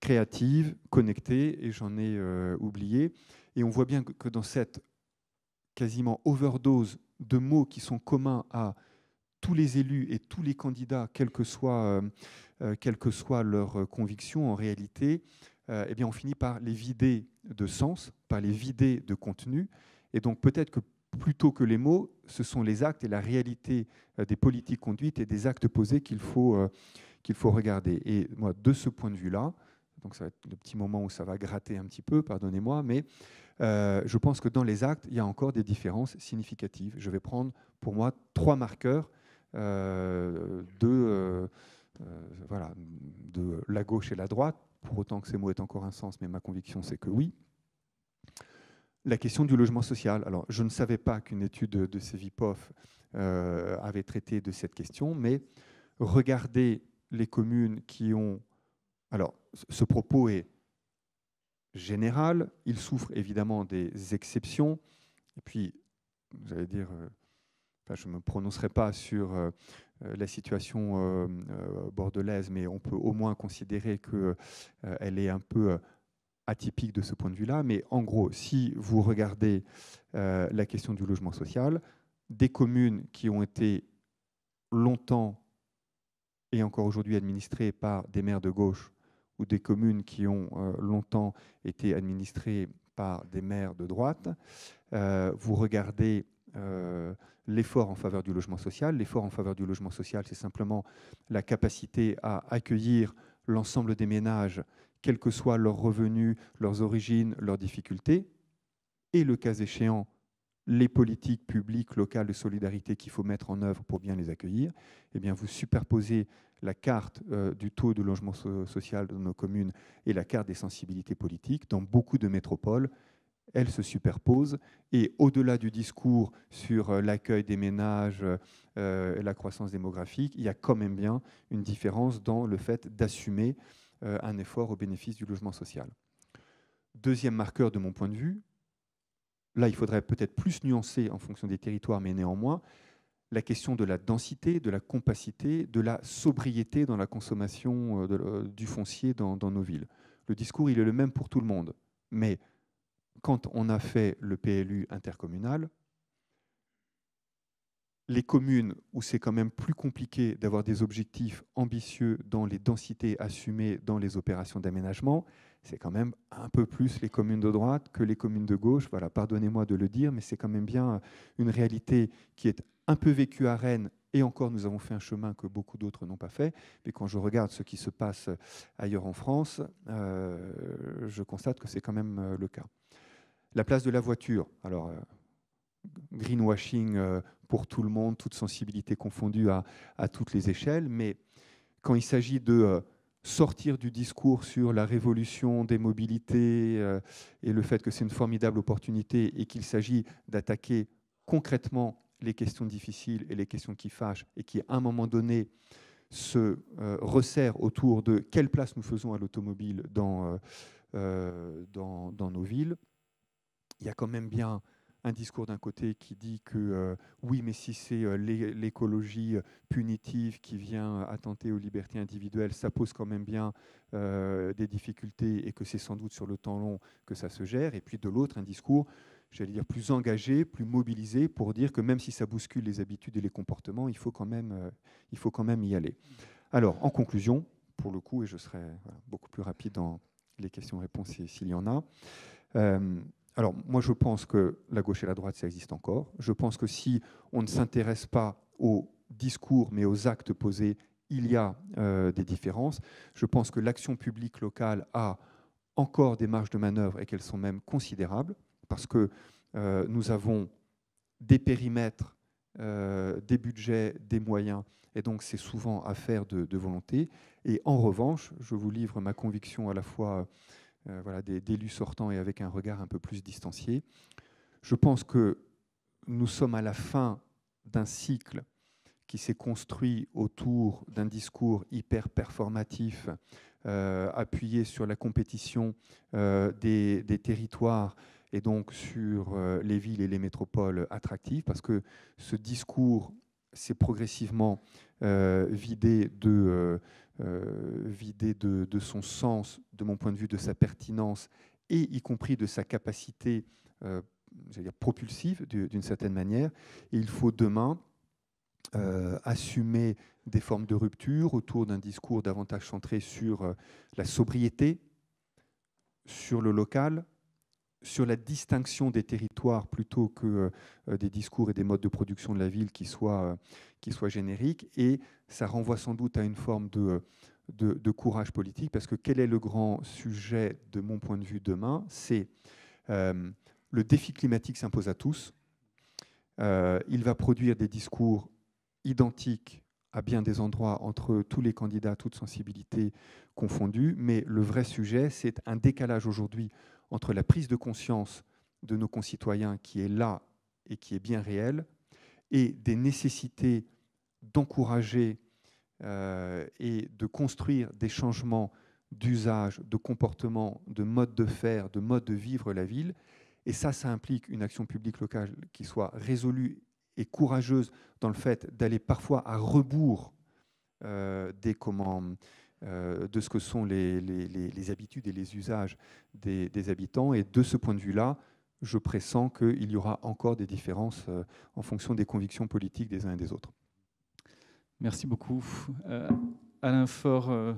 créatives, connectées, et j'en ai euh, oublié. Et on voit bien que dans cette quasiment overdose de mots qui sont communs à tous les élus et tous les candidats, quelle que soit, leurs euh, quelle que soit leur euh, conviction, en réalité, euh, eh bien, on finit par les vider de sens, par les vider de contenu. Et donc peut-être que plutôt que les mots, ce sont les actes et la réalité des politiques conduites et des actes posés qu'il faut, qu'il faut regarder. Et moi, de ce point de vue-là, donc ça va être le petit moment où ça va gratter un petit peu, pardonnez-moi, mais je pense que dans les actes, il y a encore des différences significatives. Je vais prendre pour moi trois marqueurs euh, de, euh, euh, voilà, de la gauche et la droite, pour autant que ces mots aient encore un sens, mais ma conviction c'est que oui. La question du logement social. Alors, je ne savais pas qu'une étude de Cevipof euh, avait traité de cette question, mais regardez les communes qui ont. Alors, ce propos est général. Il souffre évidemment des exceptions. Et puis, j'allais dire, je ne me prononcerai pas sur euh, euh, la situation euh, bordelaise, mais on peut au moins considérer qu'elle est un peu atypique de ce point de vue-là. Mais en gros, si vous regardez la question du logement social, des communes qui ont été longtemps et encore aujourd'hui administrées par des maires de gauche ou des communes qui ont longtemps été administrées par des maires de droite, vous regardez euh, l'effort en faveur du logement social. L'effort en faveur du logement social, c'est simplement la capacité à accueillir l'ensemble des ménages, quels que soient leurs revenus, leurs origines, leurs difficultés, et le cas échéant, les politiques publiques locales de solidarité qu'il faut mettre en œuvre pour bien les accueillir, eh bien vous superposez la carte euh, du taux de logement social dans nos communes et la carte des sensibilités politiques. Dans beaucoup de métropoles, elles se superposent et au-delà du discours sur euh, l'accueil des ménages, euh, la croissance démographique, il y a quand même bien une différence dans le fait d'assumer euh, un effort au bénéfice du logement social. Deuxième marqueur de mon point de vue, là il faudrait peut-être plus nuancer en fonction des territoires, mais néanmoins, la question de la densité, de la compacité, de la sobriété dans la consommation du foncier dans, nos villes. Le discours, il est le même pour tout le monde, mais quand on a fait le PLU intercommunal, les communes où c'est quand même plus compliqué d'avoir des objectifs ambitieux dans les densités assumées dans les opérations d'aménagement, c'est quand même un peu plus les communes de droite que les communes de gauche. Voilà, pardonnez-moi de le dire, mais c'est quand même bien une réalité qui est un peu vécue à Rennes. Et encore, nous avons fait un chemin que beaucoup d'autres n'ont pas fait. Mais quand je regarde ce qui se passe ailleurs en France, euh, je constate que c'est quand même euh, le cas. La place de la voiture. Alors, euh, greenwashing euh, pour tout le monde, toute sensibilité confondue à, toutes les échelles, mais quand il s'agit de euh, sortir du discours sur la révolution des mobilités et le fait que c'est une formidable opportunité et qu'il s'agit d'attaquer concrètement les questions difficiles et les questions qui fâchent et qui, à un moment donné, se resserrent autour de quelle place nous faisons à l'automobile dans, nos villes il y a quand même bien un discours d'un côté qui dit que euh, oui, mais si c'est euh, l'écologie euh, punitive qui vient attenter aux libertés individuelles, ça pose quand même bien des difficultés et que c'est sans doute sur le temps long que ça se gère. Et puis de l'autre, un discours, j'allais dire, plus engagé, plus mobilisé pour dire que même si ça bouscule les habitudes et les comportements, il faut quand même, il faut quand même y aller. Alors, en conclusion, pour le coup, et je serai beaucoup plus rapide dans les questions-réponses s'il y en a alors moi je pense que la gauche et la droite, ça existe encore. Je pense que si on ne s'intéresse pas aux discours mais aux actes posés, il y a euh, des différences. Je pense que l'action publique locale a encore des marges de manœuvre et qu'elles sont même considérables parce que euh, nous avons des périmètres, euh, des budgets, des moyens et donc c'est souvent affaire de, volonté. Et en revanche, je vous livre ma conviction à la fois euh, voilà, d'élus sortants et avec un regard un peu plus distancié. Je pense que nous sommes à la fin d'un cycle qui s'est construit autour d'un discours hyper performatif, euh, appuyé sur la compétition euh, des, des, territoires et donc sur euh, les villes et les métropoles attractives, parce que ce discours s'est progressivement vidé de euh, vidé de, son sens, de mon point de vue, de sa pertinence, et y compris de sa capacité euh, dire, propulsive d'une certaine manière. il faut demain euh, assumer des formes de rupture autour d'un discours davantage centré sur la sobriété, sur le local, sur la distinction des territoires plutôt que euh, des discours et des modes de production de la ville qui soient, euh, génériques. Et ça renvoie sans doute à une forme euh, de, courage politique, parce que quel est le grand sujet de mon point de vue demain C'est le défi climatique s'impose à tous. il va produire des discours identiques à bien des endroits entre tous les candidats, toutes sensibilités confondues, mais le vrai sujet, c'est un décalage aujourd'hui entre la prise de conscience de nos concitoyens qui est là et qui est bien réelle, et des nécessités d'encourager euh, et de construire des changements d'usage, de comportement, de mode de faire, de mode de vivre la ville. Et ça, ça implique une action publique locale qui soit résolue et courageuse dans le fait d'aller parfois à rebours euh, des commandes euh, de ce que sont les, habitudes et les usages des, habitants. Et de ce point de vue-là, je pressens qu'il y aura encore des différences euh, en fonction des convictions politiques des uns et des autres. Merci beaucoup. Euh, Alain Faure,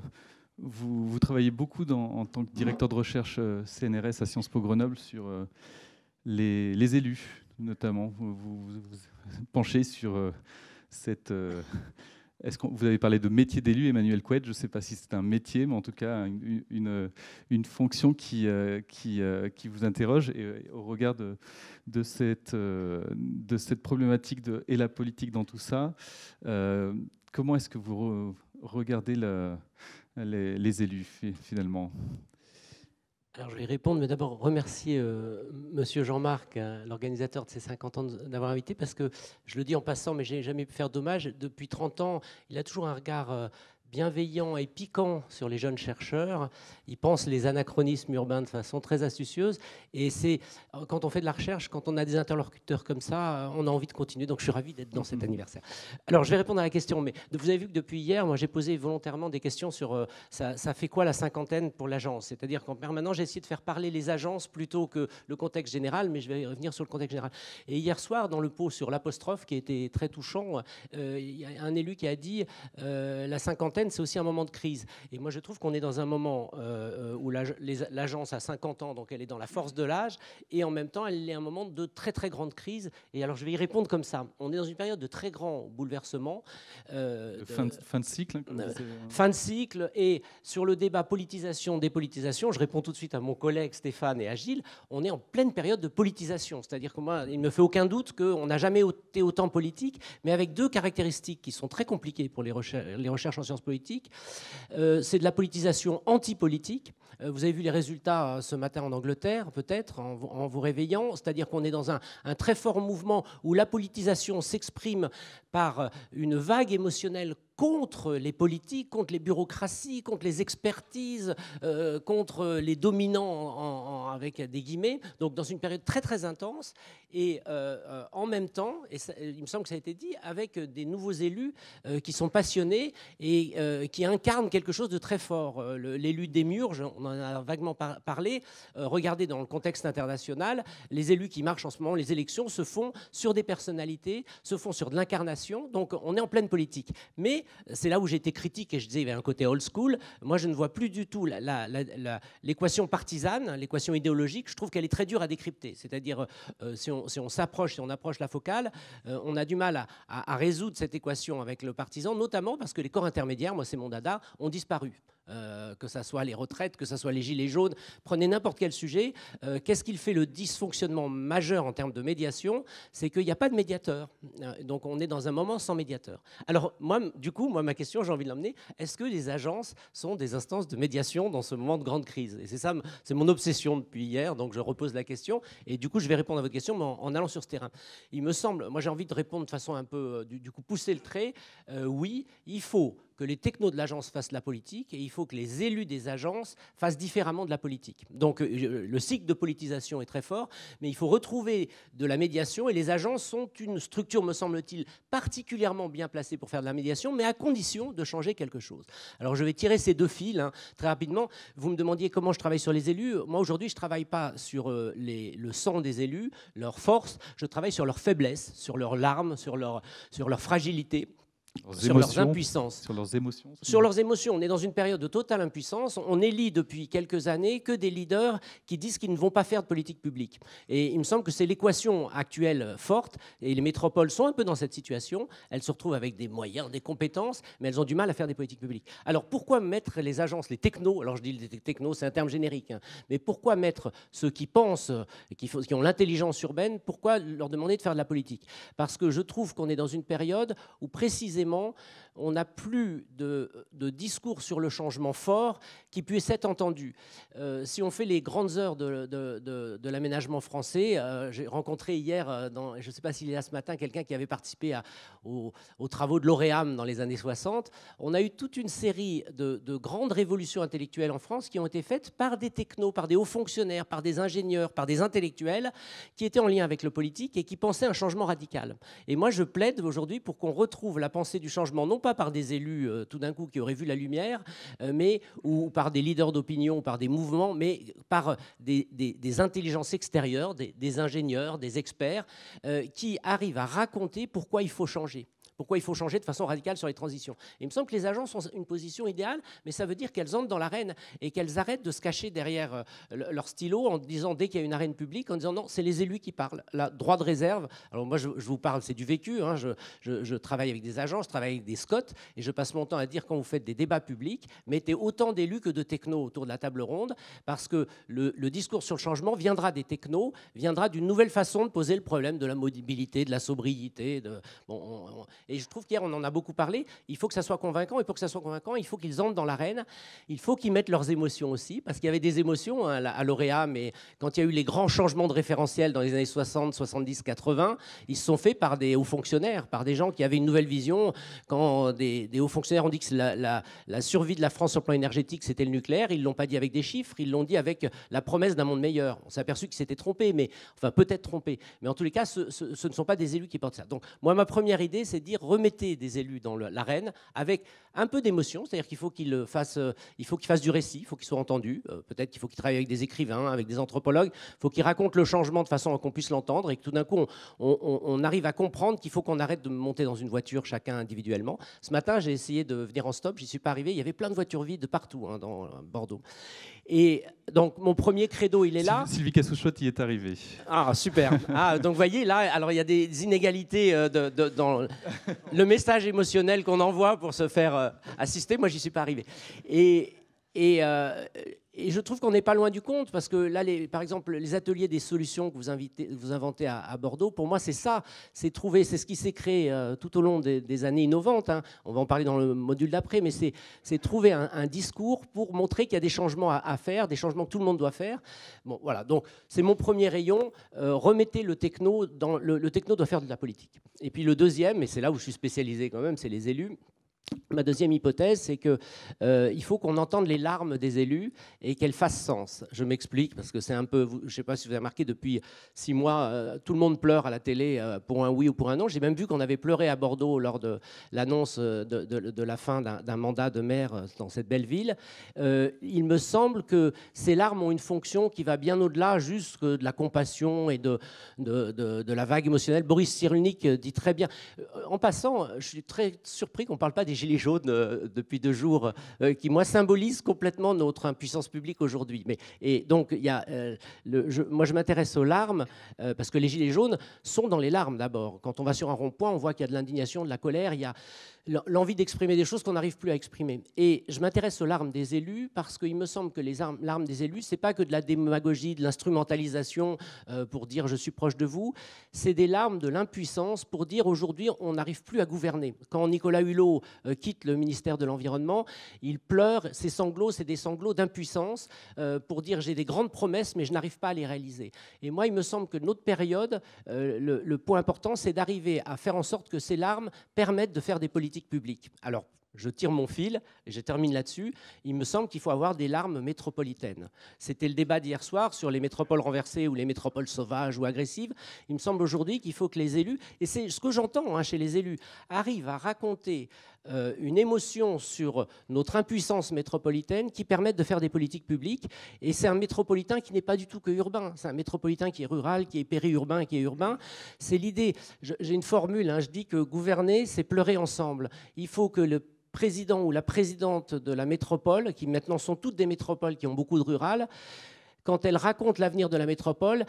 vous, travaillez beaucoup en tant que directeur de recherche CNRS à Sciences Po Grenoble sur les, élus, notamment. vous, vous penchez sur cette... Est-ce vous avez parlé de métier d'élu, Emmanuel Couette Je ne sais pas si c'est un métier, mais en tout cas une, fonction qui, euh, euh, qui, vous interroge et, euh, au regard de, cette, de cette problématique de, et la politique dans tout ça. comment est-ce que vous regardez les élus finalement alors je vais répondre, mais d'abord remercier euh, Monsieur Jean-Marc, euh, l'organisateur de ces 50 ans, d'avoir invité, parce que je le dis en passant, mais je n'ai jamais pu faire dommage. Depuis 30 ans, il a toujours un regard euh, bienveillant et piquant sur les jeunes chercheurs. Ils pensent les anachronismes urbains de façon très astucieuse. Et c'est quand on fait de la recherche, quand on a des interlocuteurs comme ça, on a envie de continuer. Donc je suis ravi d'être dans cet mm-hmm. anniversaire. Alors je vais répondre à la question. Mais vous avez vu que depuis hier, moi j'ai posé volontairement des questions sur euh, ça, ça, fait quoi la cinquantaine pour l'agence. C'est-à-dire qu'en permanence, j'ai essayé de faire parler les agences plutôt que le contexte général. Mais je vais revenir sur le contexte général. Et hier soir, dans le pot sur l'apostrophe, qui était très touchant, euh, il y a un élu qui a dit euh, la cinquantaine c'est aussi un moment de crise. Et moi, je trouve qu'on est dans un moment euh, euh, où l'agence a 50 ans, donc elle est dans la force de l'âge, et en même temps, elle est un moment de très très grande crise. Et alors, je vais y répondre comme ça. On est dans une période de très grand bouleversement. Euh, fin, de, cycle. Hein, hein. fin de cycle. Et sur le débat politisation, dépolitisation, je réponds tout de suite à mon collègue Stéphane et à Gilles. On est en pleine période de politisation. C'est-à-dire que moi, il ne me fait aucun doute qu'on n'a jamais été autant politique, mais avec deux caractéristiques qui sont très compliquées pour les, recherches les recherches en sciences euh, c'est de la politisation anti-politique. Euh, vous avez vu les résultats euh, ce matin en Angleterre, peut-être, en, vous réveillant, c'est-à-dire qu'on est dans un, un, très fort mouvement où la politisation s'exprime par une vague émotionnelle contre les politiques, contre les bureaucraties, contre les expertises, euh, contre les dominants avec des guillemets, donc dans une période très très intense, et euh, euh, en même temps, et il me semble que ça a été dit, avec des nouveaux élus qui sont passionnés et qui incarnent quelque chose de très fort. L'élu des murs, on en a vaguement parlé, regardez dans le contexte international, les élus qui marchent en ce moment, les élections se font sur des personnalités, se font sur de l'incarnation, donc on est en pleine politique. Mais c'est là où j'étais critique et je disais il y avait un côté old school. Moi, je ne vois plus du tout l'équation partisane, l'équation idéologique. Je trouve qu'elle est très dure à décrypter. C'est-à-dire, euh, si on s'approche, si, on approche la focale, euh, on a du mal à résoudre cette équation avec le partisan, notamment parce que les corps intermédiaires, moi c'est mon dada, ont disparu. Euh, que ce soit les retraites, que ce soit les gilets jaunes, prenez n'importe quel sujet. Euh, qu'est-ce qu'il fait le dysfonctionnement majeur en termes de médiation C'est qu'il n'y a pas de médiateur. Euh, donc on est dans un moment sans médiateur. Alors moi, du coup, moi, ma question, j'ai envie de l'emmener, est-ce que les agences sont des instances de médiation dans ce moment de grande crise Et c'est ça, c'est mon obsession depuis hier, donc je repose la question. Et du coup, je vais répondre à votre question, en, allant sur ce terrain. Il me semble, moi j'ai envie de répondre de façon un peu, du, coup, pousser le trait. oui, il faut que les technos de l'agence fassent la politique et il faut que les élus des agences fassent différemment de la politique. Donc euh, le cycle de politisation est très fort, mais il faut retrouver de la médiation et les agences sont une structure, me semble-t-il, particulièrement bien placée pour faire de la médiation, mais à condition de changer quelque chose. Alors je vais tirer ces deux fils hein, très rapidement. Vous me demandiez comment je travaille sur les élus. Moi aujourd'hui, je ne travaille pas sur euh, le sang des élus, leur force, je travaille sur leurs faiblesses, sur leurs larmes, sur leur, sur leur fragilité sur leurs émotions. Sur leurs émotions. On est dans une période de totale impuissance. On élit depuis quelques années que des leaders qui disent qu'ils ne vont pas faire de politique publique. Et il me semble que c'est l'équation actuelle forte. Et les métropoles sont un peu dans cette situation. Elles se retrouvent avec des moyens, des compétences, mais elles ont du mal à faire des politiques publiques. Alors pourquoi mettre les agences, les technos Alors je dis les technos, c'est un terme générique. Hein. mais pourquoi mettre ceux qui pensent, qui, qui ont l'intelligence urbaine, pourquoi leur demander de faire de la politique Parce que je trouve qu'on est dans une période où précisément on n'a plus de, discours sur le changement fort qui puisse être entendu. Euh, si on fait les grandes heures de, l'aménagement français, euh, j'ai rencontré hier, euh, dans, je ne sais pas s'il est là ce matin, quelqu'un qui avait participé aux, travaux de l'ORéam dans les années 60. On a eu toute une série de, grandes révolutions intellectuelles en France qui ont été faites par des technos, par des hauts fonctionnaires, par des ingénieurs, par des intellectuels qui étaient en lien avec le politique et qui pensaient un changement radical. Et moi, je plaide aujourd'hui pour qu'on retrouve la pensée du changement, non pas par des élus euh, tout d'un coup qui auraient vu la lumière, euh, mais ou par des leaders d'opinion, par des mouvements, mais par des, intelligences extérieures, des, ingénieurs, des experts, euh, qui arrivent à raconter pourquoi il faut changer pourquoi il faut changer de façon radicale sur les transitions. il me semble que les agences ont une position idéale, mais ça veut dire qu'elles entrent dans l'arène et qu'elles arrêtent de se cacher derrière euh, leur stylo en disant dès qu'il y a une arène publique, en disant non, c'est les élus qui parlent. La droit de réserve, alors moi je, vous parle, c'est du vécu, hein, je, travaille avec des agences, je travaille avec des scots, et je passe mon temps à dire quand vous faites des débats publics, mettez autant d'élus que de technos autour de la table ronde, parce que le, discours sur le changement viendra des technos, viendra d'une nouvelle façon de poser le problème de la mobilité, de la sobriété. De, bon, et je trouve qu'hier, on en a beaucoup parlé. Il faut que ça soit convaincant. Et pour que ça soit convaincant, il faut qu'ils entrent dans l'arène. Il faut qu'ils mettent leurs émotions aussi. Parce qu'il y avait des émotions hein, à l'Oréa, mais quand il y a eu les grands changements de référentiel dans les années 60, 70, 80, ils se sont faits par des hauts fonctionnaires, par des gens qui avaient une nouvelle vision. Quand des, hauts fonctionnaires ont dit que la, survie de la France sur le plan énergétique, c'était le nucléaire, ils ne l'ont pas dit avec des chiffres, ils l'ont dit avec la promesse d'un monde meilleur. On s'est aperçu qu'ils s'étaient trompés, mais enfin peut-être trompés. Mais en tous les cas, ce, ce ne sont pas des élus qui portent ça. Donc moi, ma première idée, c'est de dire remettez des élus dans l'arène avec un peu d'émotion, c'est-à-dire qu'il faut qu'ils fassent, euh, il faut qu'ils fassent du récit, il faut qu'ils soient entendus, euh, peut-être qu'il faut qu'ils travaillent avec des écrivains, avec des anthropologues, il faut qu'ils racontent le changement de façon à qu'on puisse l'entendre et que tout d'un coup on, arrive à comprendre qu'il faut qu'on arrête de monter dans une voiture chacun individuellement. Ce matin j'ai essayé de venir en stop, j'y suis pas arrivé, il y avait plein de voitures vides partout hein, dans euh, Bordeaux. Et donc mon premier credo, il est là. Sylvie Cassouchot y est arrivée. Ah super. Ah donc voyez là, alors il y a des inégalités euh, de, dans le message émotionnel qu'on envoie pour se faire euh, assister. Moi j'y suis pas arrivé. Et, et euh, et je trouve qu'on n'est pas loin du compte, parce que là, par exemple, les ateliers des solutions que vous, inventez à, Bordeaux, pour moi, c'est ça, c'est trouver, c'est ce qui s'est créé euh, tout au long des, années innovantes. Hein. On va en parler dans le module d'après, mais c'est trouver un, discours pour montrer qu'il y a des changements à, faire, des changements que tout le monde doit faire. Bon, voilà, donc c'est mon premier rayon. Euh, remettez le techno dans. le techno doit faire de la politique. Et puis le deuxième, et c'est là où je suis spécialisé quand même, c'est les élus. Ma deuxième hypothèse, c'est qu'il euh, faut qu'on entende les larmes des élus et qu'elles fassent sens. Je m'explique parce que c'est un peu, je ne sais pas si vous avez remarqué, depuis six mois, euh, tout le monde pleure à la télé euh, pour un oui ou pour un non. J'ai même vu qu'on avait pleuré à Bordeaux lors de l'annonce euh, de, la fin d'un mandat de maire dans cette belle ville. il me semble que ces larmes ont une fonction qui va bien au-delà juste de la compassion et de, de la vague émotionnelle. Boris Cyrulnik dit très bien. En passant, je suis très surpris qu'on ne parle pas des gilets jaunes euh, depuis deux jours, euh, qui, moi, symbolise complètement notre impuissance publique aujourd'hui. Mais, et donc, il y euh, le, moi, je m'intéresse aux larmes, parce que les gilets jaunes sont dans les larmes d'abord. Quand on va sur un rond-point, on voit qu'il y a de l'indignation, de la colère, il y a l'envie d'exprimer des choses qu'on n'arrive plus à exprimer. Et je m'intéresse aux larmes des élus parce qu'il me semble que les larmes des élus, c'est pas que de la démagogie, de l'instrumentalisation euh, pour dire je suis proche de vous, c'est des larmes de l'impuissance pour dire aujourd'hui on n'arrive plus à gouverner. Quand Nicolas Hulot euh, quitte le ministère de l'Environnement, il pleure, ses sanglots, c'est des sanglots d'impuissance euh, pour dire j'ai des grandes promesses mais je n'arrive pas à les réaliser. Et moi, il me semble que notre période, le point important, c'est d'arriver à faire en sorte que ces larmes permettent de faire des politiques public. Alors, je tire mon fil et je termine là-dessus. Il me semble qu'il faut avoir des larmes métropolitaines. C'était le débat d'hier soir sur les métropoles renversées ou les métropoles sauvages ou agressives. Il me semble aujourd'hui qu'il faut que les élus, et c'est ce que j'entends hein, chez les élus, arrivent à raconter euh, une émotion sur notre impuissance métropolitaine qui permette de faire des politiques publiques. Et c'est un métropolitain qui n'est pas du tout que urbain. C'est un métropolitain qui est rural, qui est périurbain, qui est urbain. C'est l'idée. J'ai une formule. Hein, je dis que gouverner, c'est pleurer ensemble. Il faut que le président ou la présidente de la métropole, qui maintenant sont toutes des métropoles qui ont beaucoup de rural, quand elle raconte l'avenir de la métropole,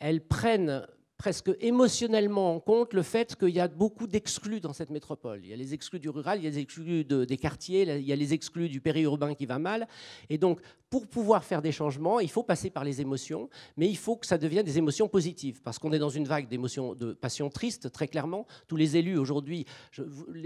elles prennent presque émotionnellement en compte le fait qu'il y a beaucoup d'exclus dans cette métropole. Il y a les exclus du rural, il y a les exclus des quartiers, il y a les exclus du périurbain qui va mal. Et donc, pour pouvoir faire des changements, il faut passer par les émotions, mais il faut que ça devienne des émotions positives, parce qu'on est dans une vague d'émotions, de passions tristes, très clairement. Tous les élus aujourd'hui,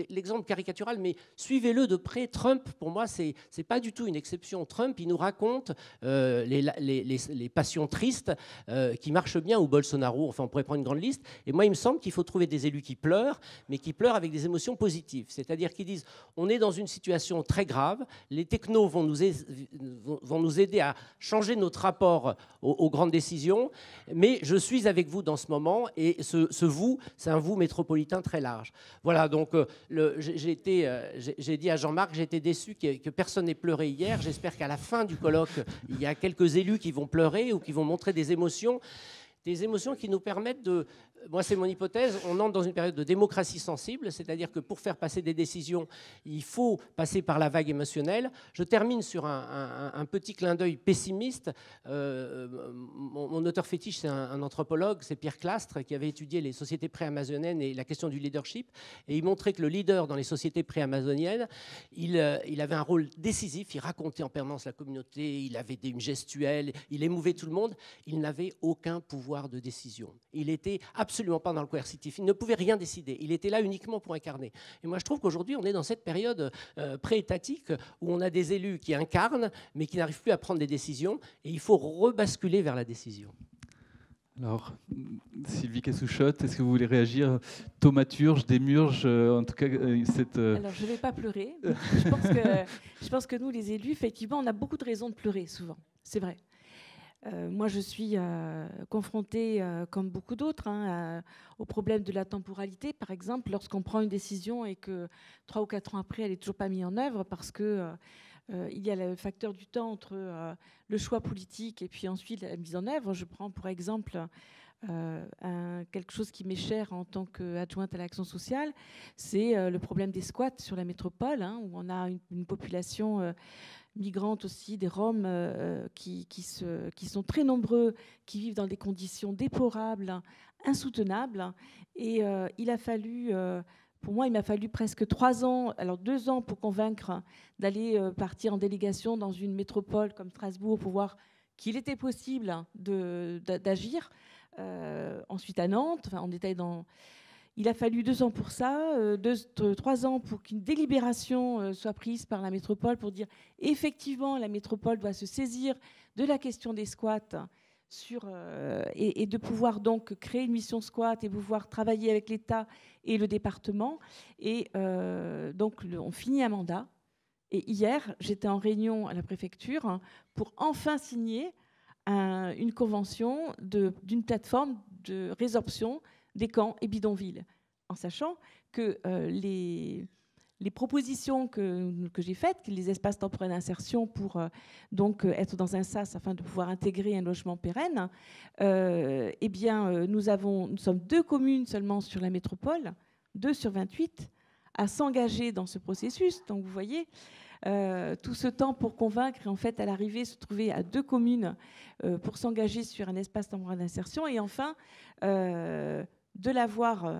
l'exemple caricatural, mais suivez-le de près. Trump, pour moi, c'est n'est pas du tout une exception. Trump, il nous raconte euh, les, passions tristes euh, qui marchent bien, ou Bolsonaro, enfin, on pourrait prendre une grande liste. Et moi, il me semble qu'il faut trouver des élus qui pleurent, mais qui pleurent avec des émotions positives, c'est-à-dire qui disent on est dans une situation très grave, les technos vont nous nous aider à changer notre rapport euh, aux, grandes décisions. Mais je suis avec vous dans ce moment et ce, vous, c'est un vous métropolitain très large. Voilà, donc euh, euh, j'ai dit à Jean-Marc, j'étais déçu que, que personne n'ait pleuré hier. J'espère qu'à la fin du colloque, il y a quelques élus qui vont pleurer ou qui vont montrer des émotions des émotions qui nous permettent de, moi, c'est mon hypothèse, on entre dans une période de démocratie sensible, c'est-à-dire que pour faire passer des décisions, il faut passer par la vague émotionnelle. Je termine sur un, petit clin d'œil pessimiste. Euh, mon, auteur fétiche, c'est un, anthropologue, c'est Pierre Clastre, qui avait étudié les sociétés pré-amazoniennes et la question du leadership. Et il montrait que le leader dans les sociétés pré-amazoniennes, euh, il, avait un rôle décisif, il racontait en permanence la communauté, il avait des, une gestuelle, il émouvait tout le monde. Il n'avait aucun pouvoir de décision. Il était absolument pas dans le coercitif. Il ne pouvait rien décider. Il était là uniquement pour incarner. Et moi, je trouve qu'aujourd'hui, on est dans cette période euh, pré-étatique où on a des élus qui incarnent, mais qui n'arrivent plus à prendre des décisions. Et il faut rebasculer vers la décision. Alors, Sylvie Cassouchotte, est-ce que vous voulez réagir Thaumaturge, démurge, euh, en tout cas, euh, cette. Alors, je ne vais pas pleurer. je pense que nous, les élus, effectivement, on a beaucoup de raisons de pleurer, souvent. C'est vrai. Euh, moi, je suis euh, confrontée, euh, comme beaucoup d'autres, hein, au problème de la temporalité. Par exemple, lorsqu'on prend une décision et que trois ou quatre ans après, elle n'est toujours pas mise en œuvre parce que il y a le facteur du temps entre le choix politique et puis ensuite la mise en œuvre. Je prends pour exemple quelque chose qui m'est cher en tant qu'adjointe à l'action sociale, c'est le problème des squats sur la métropole, hein, où on a une population migrantes aussi, des Roms euh, euh, qui, qui, se, qui, sont très nombreux, qui vivent dans des conditions déplorables, insoutenables. Et euh, il a fallu, pour moi, il m'a fallu presque trois ans, alors deux ans pour convaincre d'aller partir en délégation dans une métropole comme Strasbourg pour voir qu'il était possible d'agir. ensuite à Nantes, enfin, on était dans il a fallu deux ans pour ça, euh, euh, trois ans pour qu'une délibération euh, soit prise par la métropole pour dire effectivement la métropole doit se saisir de la question des squats et, de pouvoir donc créer une mission squat et pouvoir travailler avec l'État et le département. Et donc on finit un mandat. Et hier, j'étais en réunion à la préfecture hein, pour enfin signer une convention d'une plateforme de résorption des camps et bidonvilles, en sachant que euh, les, les propositions que, j'ai faites, les espaces temporaires d'insertion pour euh, donc euh, être dans un SAS afin de pouvoir intégrer un logement pérenne, eh bien, nous, avons, nous sommes deux communes seulement sur la métropole, deux sur 28, à s'engager dans ce processus. Donc, vous voyez, tout ce temps pour convaincre en fait à l'arrivée se trouver à deux communes pour s'engager sur un espace temporaire d'insertion et enfin de l'avoir euh,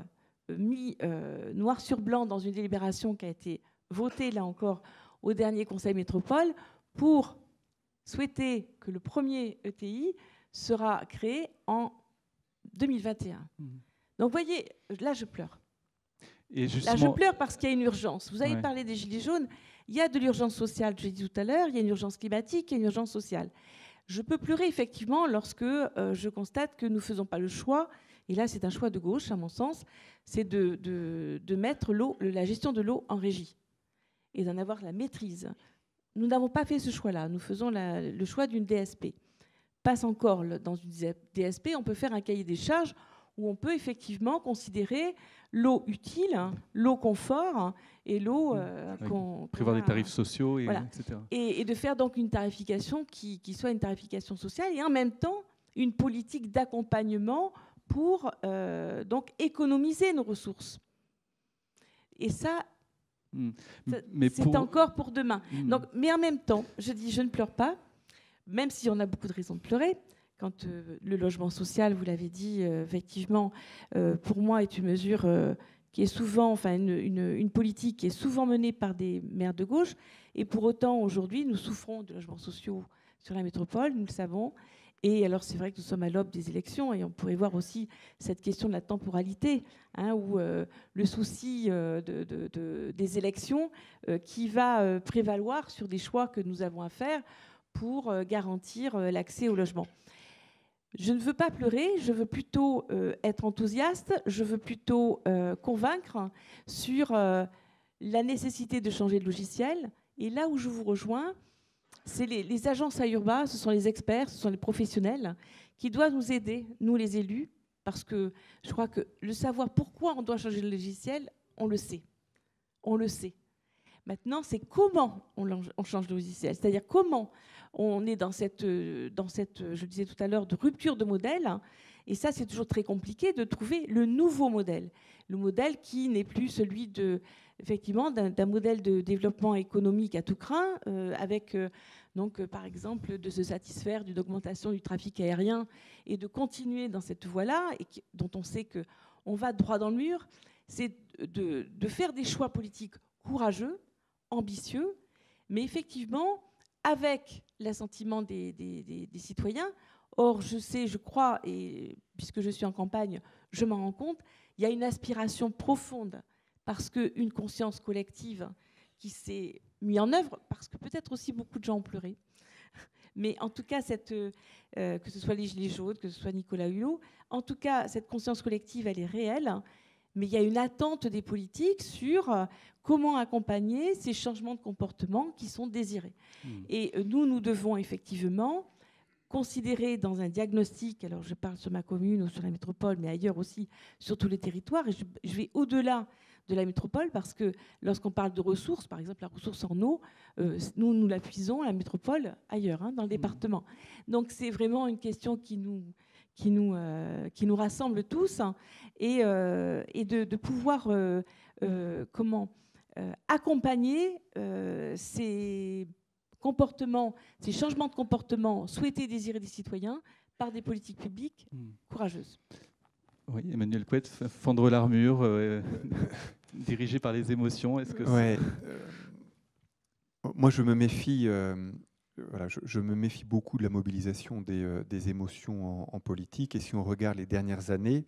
mis euh, noir sur blanc dans une délibération qui a été votée, là encore, au dernier Conseil métropole, pour souhaiter que le premier ETI sera créé en 2021. Donc, mmh. Donc, voyez, là, je pleure. Et Là, je pleure parce qu'il y a une urgence. Vous avez parlé des Gilets jaunes. Il y a de l'urgence sociale, je l'ai dit tout à l'heure, il y a une urgence climatique, il y a une urgence sociale. Je peux pleurer effectivement lorsque euh, je constate que nous ne faisons pas le choix et là, c'est un choix de gauche, à mon sens, c'est de, mettre l'eau, la gestion de l'eau en régie et d'en avoir la maîtrise. Nous n'avons pas fait ce choix-là. Nous faisons le choix d'une DSP. Passe encore dans une DSP, on peut faire un cahier des charges où on peut effectivement considérer l'eau utile, l'eau confort et l'eau euh, prévoir des tarifs sociaux et, etc. Et, de faire donc une tarification qui, qui, soit une tarification sociale et en même temps une politique d'accompagnement pour euh, donc économiser nos ressources. Et ça, hmm. c'est encore pour demain. Hmm. Donc, mais en même temps, je dis, je ne pleure pas, même si on a beaucoup de raisons de pleurer. Quand euh, le logement social, vous l'avez dit, euh, effectivement, pour moi, est une mesure qui est souvent, enfin, une, une, politique qui est souvent menée par des maires de gauche. Et pour autant, aujourd'hui, nous souffrons de logements sociaux sur la métropole, nous le savons. Et alors, c'est vrai que nous sommes à l'aube des élections et on pourrait voir aussi cette question de la temporalité, hein, ou euh, le souci euh, des élections euh, qui va prévaloir sur des choix que nous avons à faire pour garantir l'accès au logement. Je ne veux pas pleurer, je veux plutôt être enthousiaste, je veux plutôt convaincre sur la nécessité de changer de logiciel. Et là où je vous rejoins, c'est les, agences à ce sont les experts, ce sont les professionnels qui doivent nous aider, nous les élus, parce que je crois que le savoir pourquoi on doit changer le logiciel, on le sait. On le sait. Maintenant, c'est comment on, change le logiciel, c'est-à-dire comment on est dans cette, euh, dans cette, euh, je disais tout à l'heure, de rupture de modèle. Hein, et ça, c'est toujours très compliqué de trouver le nouveau modèle, le modèle qui n'est plus celui de, effectivement, d'un modèle de développement économique à tout craint, euh, avec euh, donc, euh, par exemple, de se satisfaire d'une augmentation du trafic aérien et de continuer dans cette voie-là, dont on sait que on va droit dans le mur. C'est de, faire des choix politiques courageux, ambitieux, mais effectivement, avec l'assentiment des, citoyens, Or, je sais, je crois, et puisque je suis en campagne, je m'en rends compte, il y a une aspiration profonde parce qu'une conscience collective qui s'est mise en œuvre, parce que peut-être aussi beaucoup de gens ont pleuré. Mais en tout cas, cette, euh, que ce soit les Gilets jaunes, que ce soit Nicolas Hulot, en tout cas, cette conscience collective, elle est réelle. Mais il y a une attente des politiques sur euh, comment accompagner ces changements de comportement qui sont désirés. Hmm. Et euh, nous, nous devons effectivement considéré dans un diagnostic, alors je parle sur ma commune ou sur la métropole, mais ailleurs aussi, sur tous les territoires, et je, vais au-delà de la métropole parce que lorsqu'on parle de ressources, par exemple la ressource en eau, euh, nous, nous la puisons, la métropole, ailleurs, hein, dans le mmh. département. Donc c'est vraiment une question qui nous, qui nous, euh, qui nous rassemble tous hein, euh, et, de, de pouvoir, comment, accompagner ces comportements, ces changements de comportement souhaités, désirés des citoyens par des politiques publiques hmm. courageuses. Oui, Emmanuel Couette, fendre l'armure, euh, dirigé par les émotions, est-ce que euh, Moi, je me méfie. Euh, voilà, je, me méfie beaucoup de la mobilisation euh, des, émotions en, en, politique. Et si on regarde les dernières années,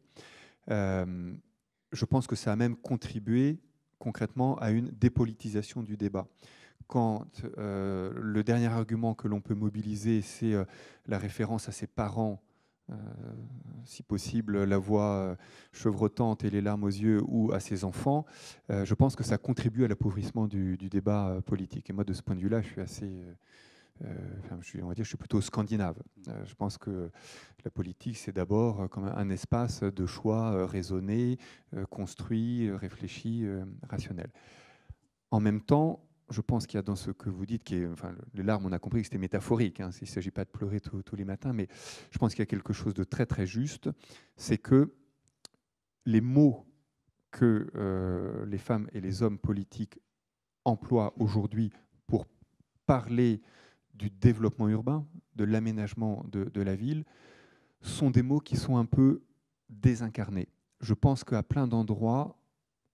je pense que ça a même contribué concrètement à une dépolitisation du débat quand euh, le dernier argument que l'on peut mobiliser, c'est euh, la référence à ses parents, euh, si possible la voix chevrotante et les larmes aux yeux, ou à ses enfants, je pense que ça contribue à l'appauvrissement du, débat politique. Et moi, de ce point de vue-là, je suis assez... je on va dire, je suis plutôt scandinave. je pense que la politique, c'est d'abord comme un espace de choix raisonné, construit, réfléchi, rationnel. En même temps, je pense qu'il y a dans ce que vous dites, qui est, les larmes, on a compris que c'était métaphorique, hein, il ne s'agit pas de pleurer tous les matins, mais je pense qu'il y a quelque chose de très très juste, c'est que les mots que euh, les femmes et les hommes politiques emploient aujourd'hui pour parler du développement urbain, de l'aménagement de la ville, sont des mots qui sont un peu désincarnés. Je pense qu'à plein d'endroits,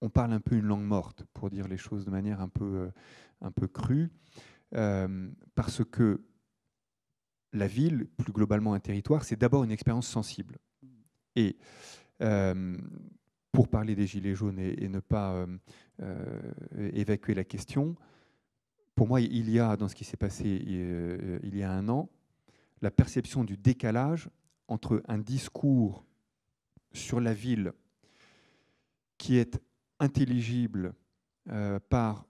on parle un peu une langue morte, pour dire les choses de manière un peu euh, un peu cru euh, parce que la ville, plus globalement un territoire, c'est d'abord une expérience sensible. Et euh, pour parler des gilets jaunes et, ne pas euh, évacuer la question, pour moi, il y a, dans ce qui s'est passé il y a un an, la perception du décalage entre un discours sur la ville qui est intelligible par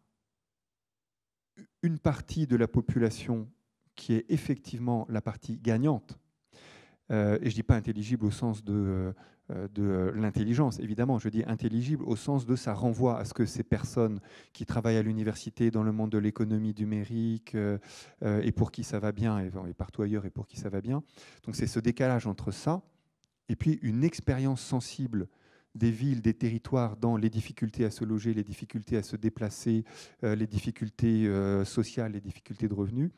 une partie de la population qui est effectivement la partie gagnante, euh, et je ne dis pas intelligible au sens de, euh, de l'intelligence, évidemment, je dis intelligible au sens de ça renvoie à ce que ces personnes qui travaillent à l'université, dans le monde de l'économie numérique, euh, et pour qui ça va bien, et, partout ailleurs, et pour qui ça va bien. Donc c'est ce décalage entre ça, et puis une expérience sensible des villes, des territoires dans les difficultés à se loger, les difficultés à se déplacer, euh, les difficultés euh, sociales, les difficultés de revenus,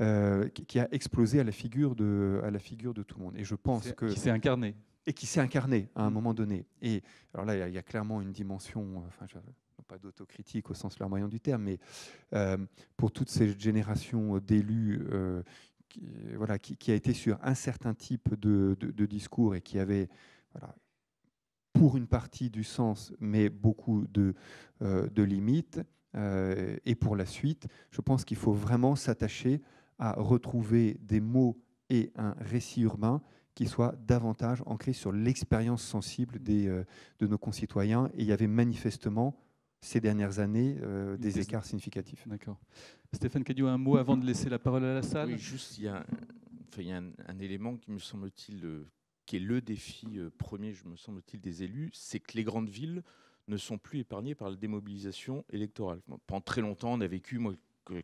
euh, qui a explosé à la figure de, à la figure de tout le monde. Et je pense que qui s'est incarné et qui s'est incarné à un mm. moment donné. Et alors là, il y, a clairement une dimension. Enfin, pas d'autocritique au sens moyen du terme, mais pour toutes ces générations d'élus qui, voilà, qui, a été sur un certain type de, discours et qui avait voilà, pour une partie du sens, mais beaucoup de, euh, de limites. Euh, et pour la suite, je pense qu'il faut vraiment s'attacher à retrouver des mots et un récit urbain qui soient davantage ancrés sur l'expérience sensible des, euh, de nos concitoyens. Et il y avait manifestement ces dernières années des, écarts significatifs. D'accord. Stéphane Cadio, un mot avant de laisser la parole à la salle. Oui, juste il y a, un élément qui me semble-t-il qui est le défi euh, premier, je me semble-t-il, des élus, c'est que les grandes villes ne sont plus épargnées par la démobilisation électorale. Pendant très longtemps, on a vécu,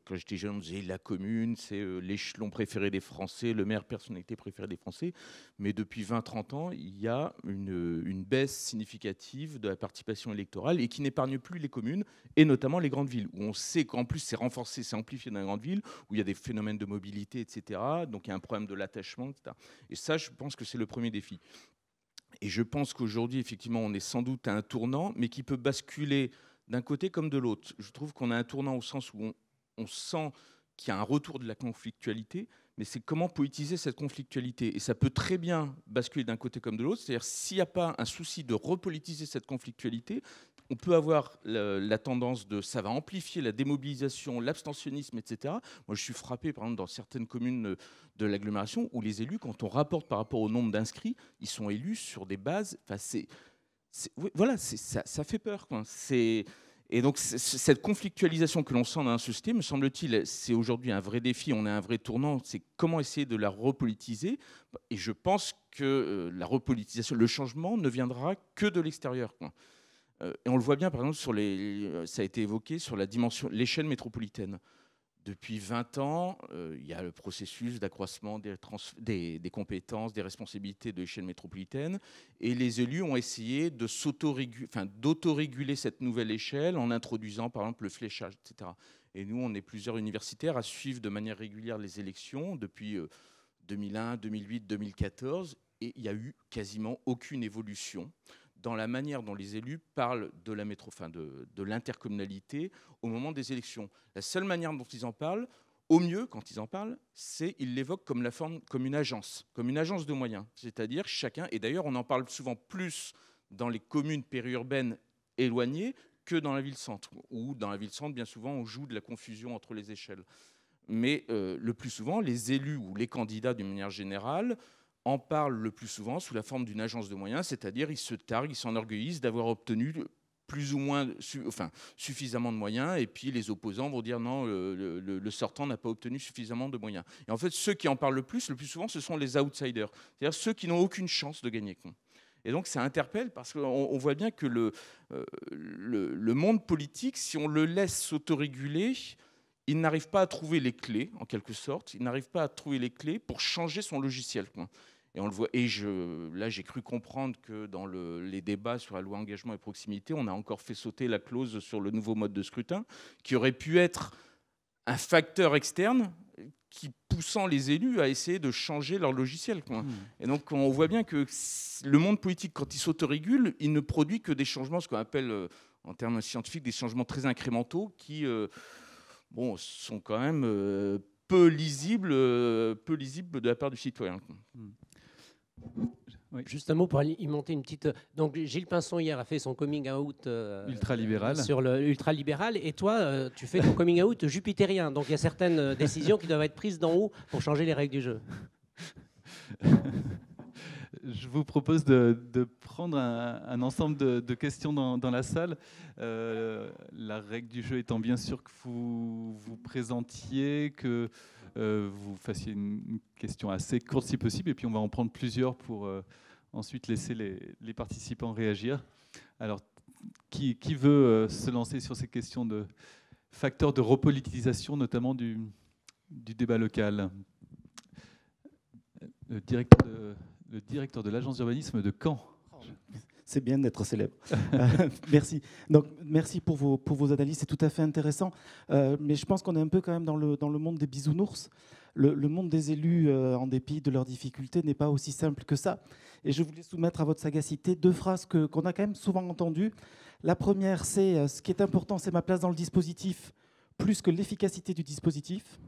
quand j'étais jeune, on disait la commune, c'est euh, l'échelon préféré des Français, le maire personnalité préférée des Français. Mais depuis 20-30 ans, il y a une, une, baisse significative de la participation électorale et qui n'épargne plus les communes et notamment les grandes villes, où on sait qu'en plus c'est renforcé, c'est amplifié dans les grandes villes, où il y a des phénomènes de mobilité, etc. Donc il y a un problème de l'attachement, etc. Et ça, je pense que c'est le premier défi. Et je pense qu'aujourd'hui, effectivement, on est sans doute à un tournant, mais qui peut basculer d'un côté comme de l'autre. Je trouve qu'on a un tournant au sens où on, on sent qu'il y a un retour de la conflictualité, mais c'est comment politiser cette conflictualité. Et ça peut très bien basculer d'un côté comme de l'autre. C'est-à-dire, s'il n'y a pas un souci de repolitiser cette conflictualité, on peut avoir la, tendance de ça va amplifier la démobilisation, l'abstentionnisme, etc. Moi, je suis frappé, par exemple, dans certaines communes de l'agglomération où les élus, quand on rapporte par rapport au nombre d'inscrits, ils sont élus sur des bases. Enfin, voilà, ça, ça fait peur. C'est et donc cette conflictualisation que l'on sent dans un système, me semble-t-il, c'est aujourd'hui un vrai défi, on a un vrai tournant, c'est comment essayer de la repolitiser. Et je pense que euh, la repolitisation, le changement ne viendra que de l'extérieur. Euh, et on le voit bien, par exemple, sur les, euh, ça a été évoqué sur la dimension, l'échelle métropolitaine. Depuis 20 ans, euh, il y a le processus d'accroissement des, compétences, des responsabilités de l'échelle métropolitaine, et les élus ont essayé d'autoréguler cette nouvelle échelle en introduisant par exemple le fléchage, etc. Et nous, on est plusieurs universitaires à suivre de manière régulière les élections depuis 2001, 2008, 2014, et il n'y a eu quasiment aucune évolution dans la manière dont les élus parlent de la métro, de, l'intercommunalité au moment des élections. La seule manière dont ils en parlent, au mieux, quand ils en parlent, c'est ils l'évoquent comme, la forme, comme une agence, comme une agence de moyens. C'est-à-dire chacun, et d'ailleurs on en parle souvent plus dans les communes périurbaines éloignées que dans la ville-centre, où dans la ville-centre, bien souvent, on joue de la confusion entre les échelles. Mais euh, le plus souvent, les élus ou les candidats, d'une manière générale, en parlent le plus souvent sous la forme d'une agence de moyens, c'est-à-dire ils se targuent, ils s'enorgueillissent d'avoir obtenu plus ou moins enfin, suffisamment de moyens, et puis les opposants vont dire non, le, sortant n'a pas obtenu suffisamment de moyens. Et en fait, ceux qui en parlent le plus, le plus souvent, ce sont les outsiders, c'est-à-dire ceux qui n'ont aucune chance de gagner. Et donc ça interpelle parce qu'on voit bien que euh, le, monde politique, si on le laisse s'autoréguler, il n'arrive pas à trouver les clés, en quelque sorte, il n'arrive pas à trouver les clés pour changer son logiciel. Et on le voit. Et je, là, j'ai cru comprendre que dans les débats sur la loi engagement et proximité, on a encore fait sauter la clause sur le nouveau mode de scrutin, qui aurait pu être un facteur externe qui poussant les élus à essayer de changer leur logiciel. Hmm. Et donc on voit bien que le monde politique, quand il s'autorégule, il ne produit que des changements, ce qu'on appelle euh, en termes scientifiques des changements très incrémentaux, qui euh, bon, sont quand même euh, peu, lisibles, peu lisibles de la part du citoyen. Hmm. Oui. Juste un mot pour y monter une petite. Euh, donc Gilles Pinson hier a fait son coming out ultra euh, ultralibéral sur le ultralibéral et toi euh, tu fais ton coming out jupitérien. Donc il y a certaines décisions qui doivent être prises d'en haut pour changer les règles du jeu. Je vous propose de, prendre un, ensemble de, questions dans, la salle. la règle du jeu étant bien sûr que vous vous présentiez, que euh, vous fassiez une question assez courte si possible, et puis on va en prendre plusieurs pour euh, ensuite laisser les, participants réagir. Alors, qui, veut euh, se lancer sur ces questions de facteurs de repolitisation, notamment du, du débat local le directeur de, l'agence d'urbanisme de Caen c'est bien d'être célèbre. Euh, merci. Donc, merci pour vos, pour vos analyses, c'est tout à fait intéressant. Euh, mais je pense qu'on est un peu quand même dans le, dans le monde des bisounours. Le, le monde des élus, euh, en dépit de leurs difficultés, n'est pas aussi simple que ça. Et je voulais soumettre à votre sagacité deux phrases que, qu'on a quand même souvent entendues. La première, c'est ce qui est important, c'est ma place dans le dispositif plus que l'efficacité du dispositif.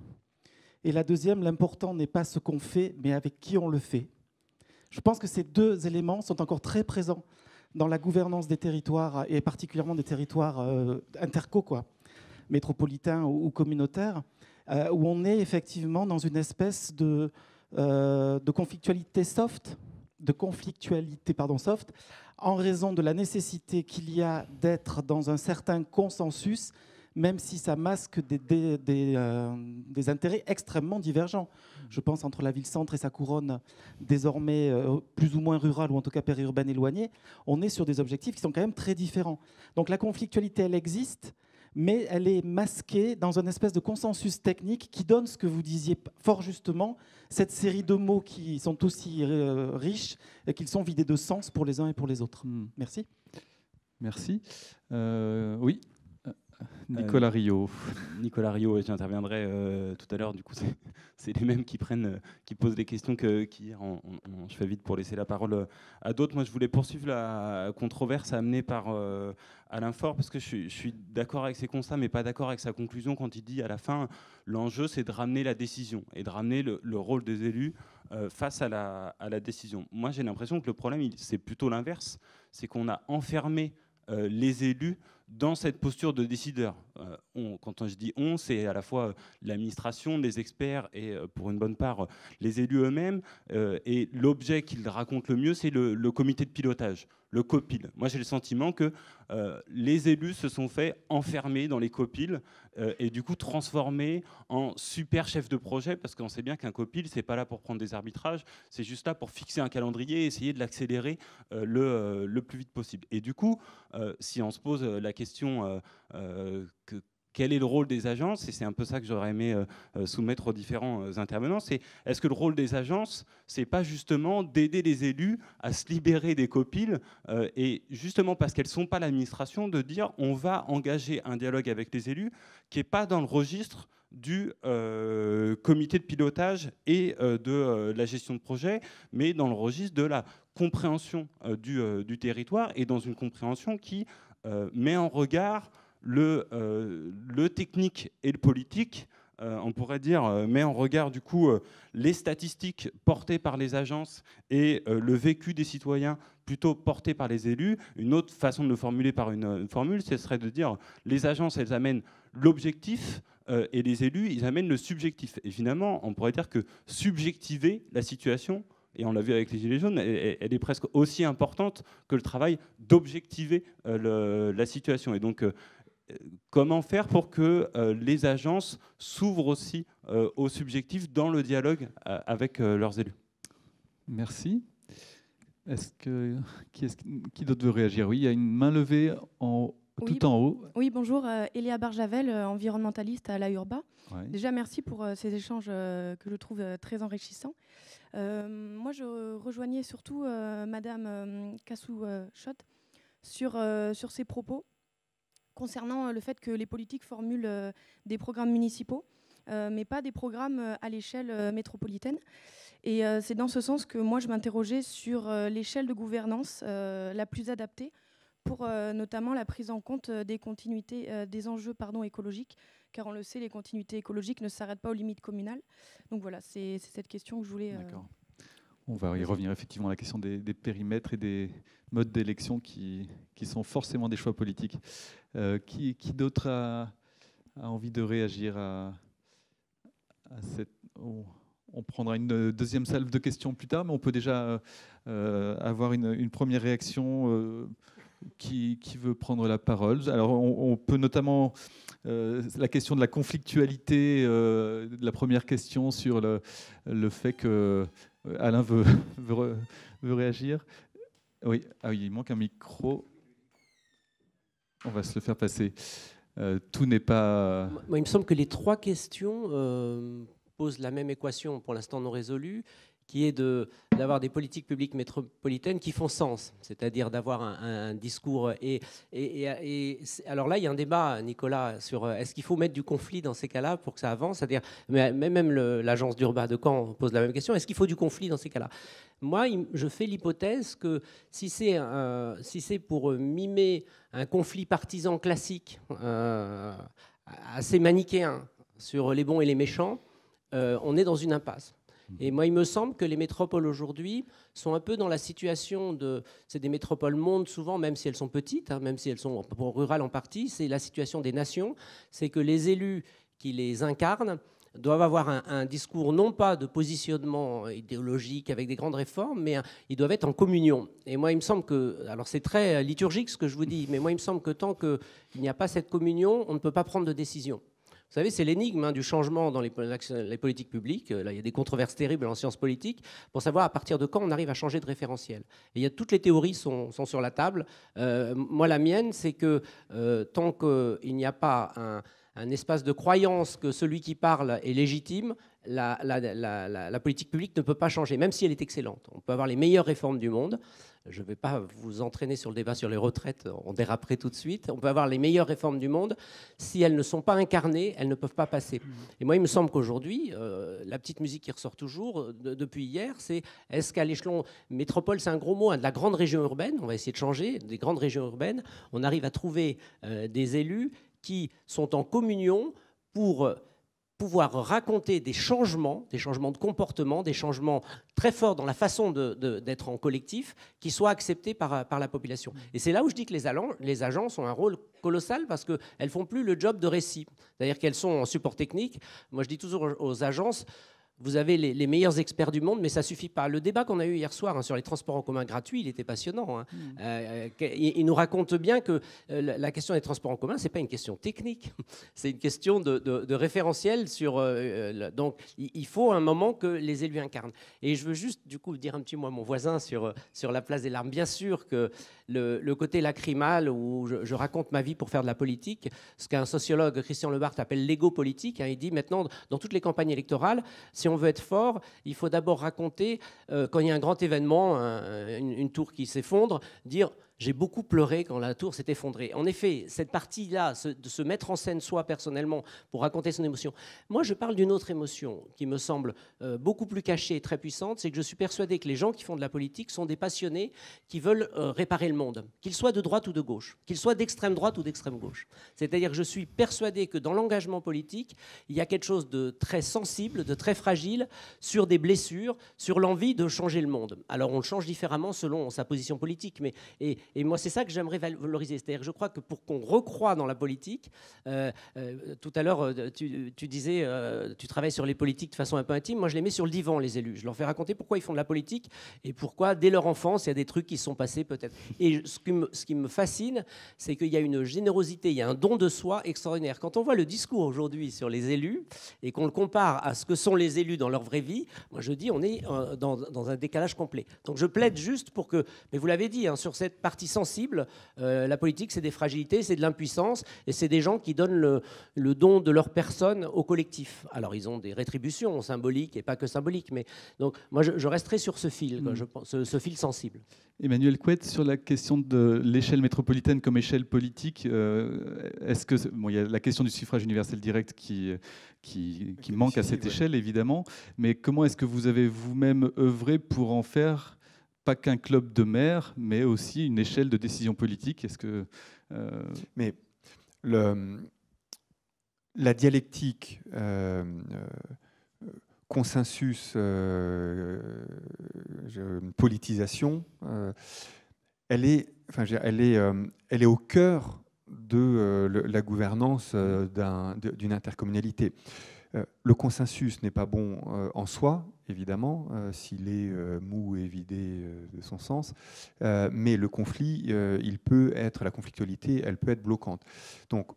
Et la deuxième, l'important n'est pas ce qu'on fait, mais avec qui on le fait. Je pense que ces deux éléments sont encore très présents dans la gouvernance des territoires, et particulièrement des territoires euh, interco, quoi, métropolitains ou, communautaires, euh, où on est effectivement dans une espèce de, euh, de conflictualité soft, de conflictualité pardon, soft, en raison de la nécessité qu'il y a d'être dans un certain consensus même si ça masque des, euh, des, intérêts extrêmement divergents. Je pense entre la ville-centre et sa couronne, désormais euh, plus ou moins rurale, ou en tout cas périurbaine éloignée, on est sur des objectifs qui sont quand même très différents. Donc la conflictualité, elle existe, mais elle est masquée dans une espèce de consensus technique qui donne ce que vous disiez fort justement, cette série de mots qui sont aussi euh, riches et qu'ils sont vidés de sens pour les uns et pour les autres. Hmm. Merci. Merci. oui. Euh, Nicolas Rio. Nicolas Rio, euh, j'interviendrai euh, tout à l'heure. Du coup, c'est les mêmes qui prennent, qui posent des questions qu'hier. je fais vite pour laisser la parole à d'autres. Moi, je voulais poursuivre la controverse amenée par Alain Fort parce que je, suis d'accord avec ses constats, mais pas d'accord avec sa conclusion quand il dit à la fin, l'enjeu, c'est de ramener la décision et de ramener le, rôle des élus face à la, à la, décision. Moi, j'ai l'impression que le problème, c'est plutôt l'inverse. C'est qu'on a enfermé les élus dans cette posture de décideur. Euh, on, quand je dis on, c'est à la fois euh, l'administration, les experts et euh, pour une bonne part les élus eux-mêmes. et l'objet qu'ils racontent le mieux, c'est le, comité de pilotage le copil. Moi, j'ai le sentiment que euh, les élus se sont fait enfermer dans les copiles euh, et du coup transformés en super chef de projet parce qu'on sait bien qu'un copil, c'est pas là pour prendre des arbitrages, c'est juste là pour fixer un calendrier et essayer de l'accélérer euh, le, le, plus vite possible. Et du coup, si on se pose la question que quel est le rôle des agences Et c'est un peu ça que j'aurais aimé euh, euh, soumettre aux différents euh, intervenants. C'est est-ce que le rôle des agences, c'est pas justement d'aider les élus à se libérer des copiles et justement parce qu'elles sont pas l'administration, de dire on va engager un dialogue avec les élus qui est pas dans le registre du comité de pilotage et de la gestion de projet, mais dans le registre de la compréhension du, du, territoire et dans une compréhension qui met en regard euh, le, technique et le politique, euh, on pourrait dire, euh, mais en regard du coup les statistiques portées par les agences et le vécu des citoyens plutôt porté par les élus, une autre façon de le formuler par une, formule, ce serait de dire les agences, elles amènent l'objectif et les élus, ils amènent le subjectif. Et finalement, on pourrait dire que subjectiver la situation, et on l'a vu avec les Gilets jaunes, elle, elle, est presque aussi importante que le travail d'objectiver la situation. Et donc, comment faire pour que euh, les agences s'ouvrent aussi euh, au subjectif dans le dialogue euh, avec leurs élus Merci. Est-ce qui, d'autre veut réagir Oui, il y a une main levée tout en haut. Oui, bonjour, Elia Barjavel, environnementaliste à la Urba. Déjà, merci pour ces échanges que je trouve très enrichissants. moi, je rejoignais surtout Madame Kassou-Schott sur, sur ses propos concernant euh, le fait que les politiques formulent euh, des programmes municipaux, euh, mais pas des programmes à l'échelle métropolitaine. Et c'est dans ce sens que moi, je m'interrogeais sur l'échelle de gouvernance la plus adaptée pour notamment la prise en compte des continuités, des enjeux pardon, écologiques, car on le sait, les continuités écologiques ne s'arrêtent pas aux limites communales. Donc voilà, c'est cette question que je voulais on va y revenir effectivement à la question des, périmètres et des modes d'élection qui, sont forcément des choix politiques. Euh, qui, d'autre a, envie de réagir à, cette... on prendra une deuxième salve de questions plus tard, mais on peut déjà euh, avoir une, première réaction. Euh, qui, veut prendre la parole Alors, on, peut notamment la question de la conflictualité, la première question sur le fait que euh, Alain veut, veut, réagir. Oui, ah oui, il manque un micro. On va se le faire passer. Euh, tout n'est pas. il me semble que les trois questions euh, posent la même équation pour l'instant non résolue qui est d'avoir des politiques publiques métropolitaines qui font sens, c'est-à-dire d'avoir un, discours. Et, et, et, alors là, il y a un débat, Nicolas, sur euh, est-ce qu'il faut mettre du conflit dans ces cas-là pour que ça avance C'est-à-dire, même l'agence d'Urba de Caen pose la même question est-ce qu'il faut du conflit dans ces cas-là Moi, je fais l'hypothèse que si c'est si c'est pour mimer un conflit partisan classique, euh, assez manichéen, sur les bons et les méchants, euh, on est dans une impasse. Mhm. Et moi, il me semble que les métropoles aujourd'hui sont un peu dans la situation de. C'est des métropoles monde souvent, même si elles sont petites, hein, même si elles sont rurales en partie. C'est la situation des nations. C'est que les élus qui les incarnent doivent avoir un, discours non pas de positionnement idéologique avec des grandes réformes, mais ils doivent être en communion. Et moi, il me semble que, alors c'est très liturgique ce que je vous dis, mais moi, il me semble que tant qu'il n'y a pas cette communion, on ne peut pas prendre de décision. Vous savez, c'est l'énigme hein, du changement dans les, politiques publiques. Euh, il y a des controverses terribles en sciences politiques pour savoir à partir de quand on arrive à changer de référentiel. Et il y a, toutes les théories sont, sur la table. Euh, moi, la mienne, c'est que euh, tant qu'il n'y a pas un, espace de croyance que celui qui parle est légitime, la, politique publique ne peut pas changer, même si elle est excellente. On peut avoir les meilleures réformes du monde je ne vais pas vous entraîner sur le débat sur les retraites, on déraperait tout de suite. On peut avoir les meilleures réformes du monde. Si elles ne sont pas incarnées, elles ne peuvent pas passer. Et moi, il me semble qu'aujourd'hui, euh, la petite musique qui ressort toujours euh, depuis hier, c'est est-ce qu'à l'échelon métropole, c'est un gros mot, hein, de la grande région urbaine, on va essayer de changer, des grandes régions urbaines, on arrive à trouver euh, des élus qui sont en communion pour pouvoir raconter des changements, des changements de comportement, des changements très forts dans la façon d'être en collectif, qui soient acceptés par, la population. Et c'est là où je dis que les, les agences ont un rôle colossal parce qu'elles font plus le job de récit. C'est-à-dire qu'elles sont en support technique. Moi, je dis toujours aux agences, vous avez les, meilleurs experts du monde, mais ça suffit pas. Le débat qu'on a eu hier soir hein, sur les transports en commun gratuits, il était passionnant. Hein. Hmm. Euh, il, nous raconte bien que euh, la question des transports en commun, c'est pas une question technique, c'est une question de, référentiel sur. Euh, donc, il, faut un moment que les élus incarnent. Et je veux juste du coup dire un petit mot à mon voisin sur sur la place des larmes. Bien sûr que le, côté lacrymal où je, raconte ma vie pour faire de la politique, ce qu'un sociologue, Christian Lebart appelle l'ego politique. Hein, il dit maintenant, dans toutes les campagnes électorales, si on veut être fort, il faut d'abord raconter, euh, quand il y a un grand événement, une tour qui s'effondre, dire j'ai beaucoup pleuré quand la tour s'est effondrée. En effet, cette partie-là, de se mettre en scène soi personnellement pour raconter son émotion. Moi, je parle d'une autre émotion qui me semble euh, beaucoup plus cachée et très puissante, c'est que je suis persuadé que les gens qui font de la politique sont des passionnés qui veulent euh, réparer le monde, qu'ils soient de droite ou de gauche, qu'ils soient d'extrême droite ou d'extrême gauche. C'est-à-dire que je suis persuadé que dans l'engagement politique, il y a quelque chose de très sensible, de très fragile sur des blessures, sur l'envie de changer le monde. Alors on le change différemment selon sa position politique, mais et, et moi, c'est ça que j'aimerais valoriser. C'est-à-dire, je crois que pour qu'on recroie dans la politique, euh, euh, tout à l'heure, euh, tu, disais, tu travailles sur les politiques de façon un peu intime. Moi, je les mets sur le divan, les élus. Je leur fais raconter pourquoi ils font de la politique et pourquoi, dès leur enfance, il y a des trucs qui sont passés peut-être. Et ce qui me, ce qui me fascine, c'est qu'il y a une générosité, il y a un don de soi extraordinaire. Quand on voit le discours aujourd'hui sur les élus et qu'on le compare à ce que sont les élus dans leur vraie vie, moi, je dis, on est dans, un décalage complet. Donc, je plaide juste pour que, mais vous l'avez dit, hein, sur cette partie sensible. Euh, la politique, c'est des fragilités, c'est de l'impuissance, et c'est des gens qui donnent le, don de leur personne au collectif. Alors, ils ont des rétributions symboliques et pas que symboliques, mais donc moi, je, resterai sur ce fil, mm. ce, fil sensible. Emmanuel Couette, sur la question de l'échelle métropolitaine comme échelle politique, euh, est-ce que il y a la question du suffrage universel direct qui qui, manque à cette échelle évidemment, mais comment est-ce que vous avez vous-même œuvré pour en faire pas qu'un club de maires, mais aussi une échelle de décision politique. Est-ce que euh, mais le, la dialectique euh, euh, consensus politisation, elle est, enfin, elle est, elle est au cœur de la gouvernance d'une intercommunalité. le consensus n'est pas bon en soi, évidemment, euh, s'il est euh, mou et vidé euh, de son sens. mais le conflit, il peut être, la conflictualité, elle peut être bloquante. Donc,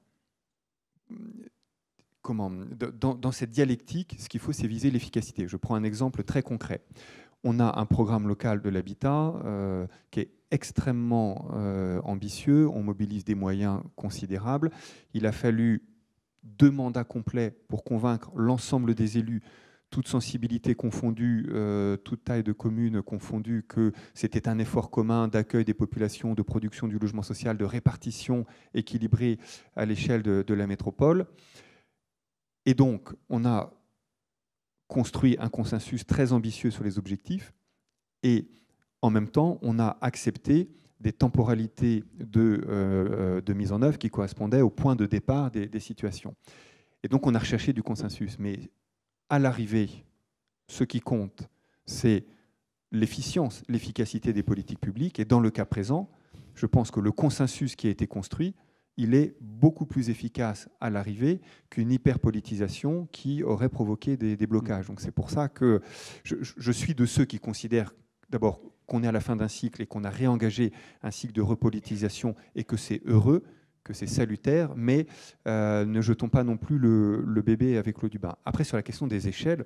comment dans, dans cette dialectique, ce qu'il faut, c'est viser l'efficacité. Je prends un exemple très concret. On a un programme local de l'habitat qui est extrêmement ambitieux. On mobilise des moyens considérables. Il a fallu deux mandats complets pour convaincre l'ensemble des élus toute sensibilité confondue, euh, toute taille de commune confondue, que c'était un effort commun d'accueil des populations, de production du logement social, de répartition équilibrée à l'échelle de, la métropole. Et donc, on a construit un consensus très ambitieux sur les objectifs et en même temps, on a accepté des temporalités de, euh, mise en œuvre qui correspondaient au point de départ des, des situations. Et donc, on a recherché du consensus. Mais à l'arrivée, ce qui compte, c'est l'efficience, l'efficacité des politiques publiques. Et dans le cas présent, je pense que le consensus qui a été construit, il est beaucoup plus efficace à l'arrivée qu'une hyperpolitisation qui aurait provoqué des, blocages. Donc c'est pour ça que je, suis de ceux qui considèrent d'abord qu'on est à la fin d'un cycle et qu'on a réengagé un cycle de repolitisation et que c'est heureux que c'est salutaire, mais euh, ne jetons pas non plus le, bébé avec l'eau du bain. Après, sur la question des échelles,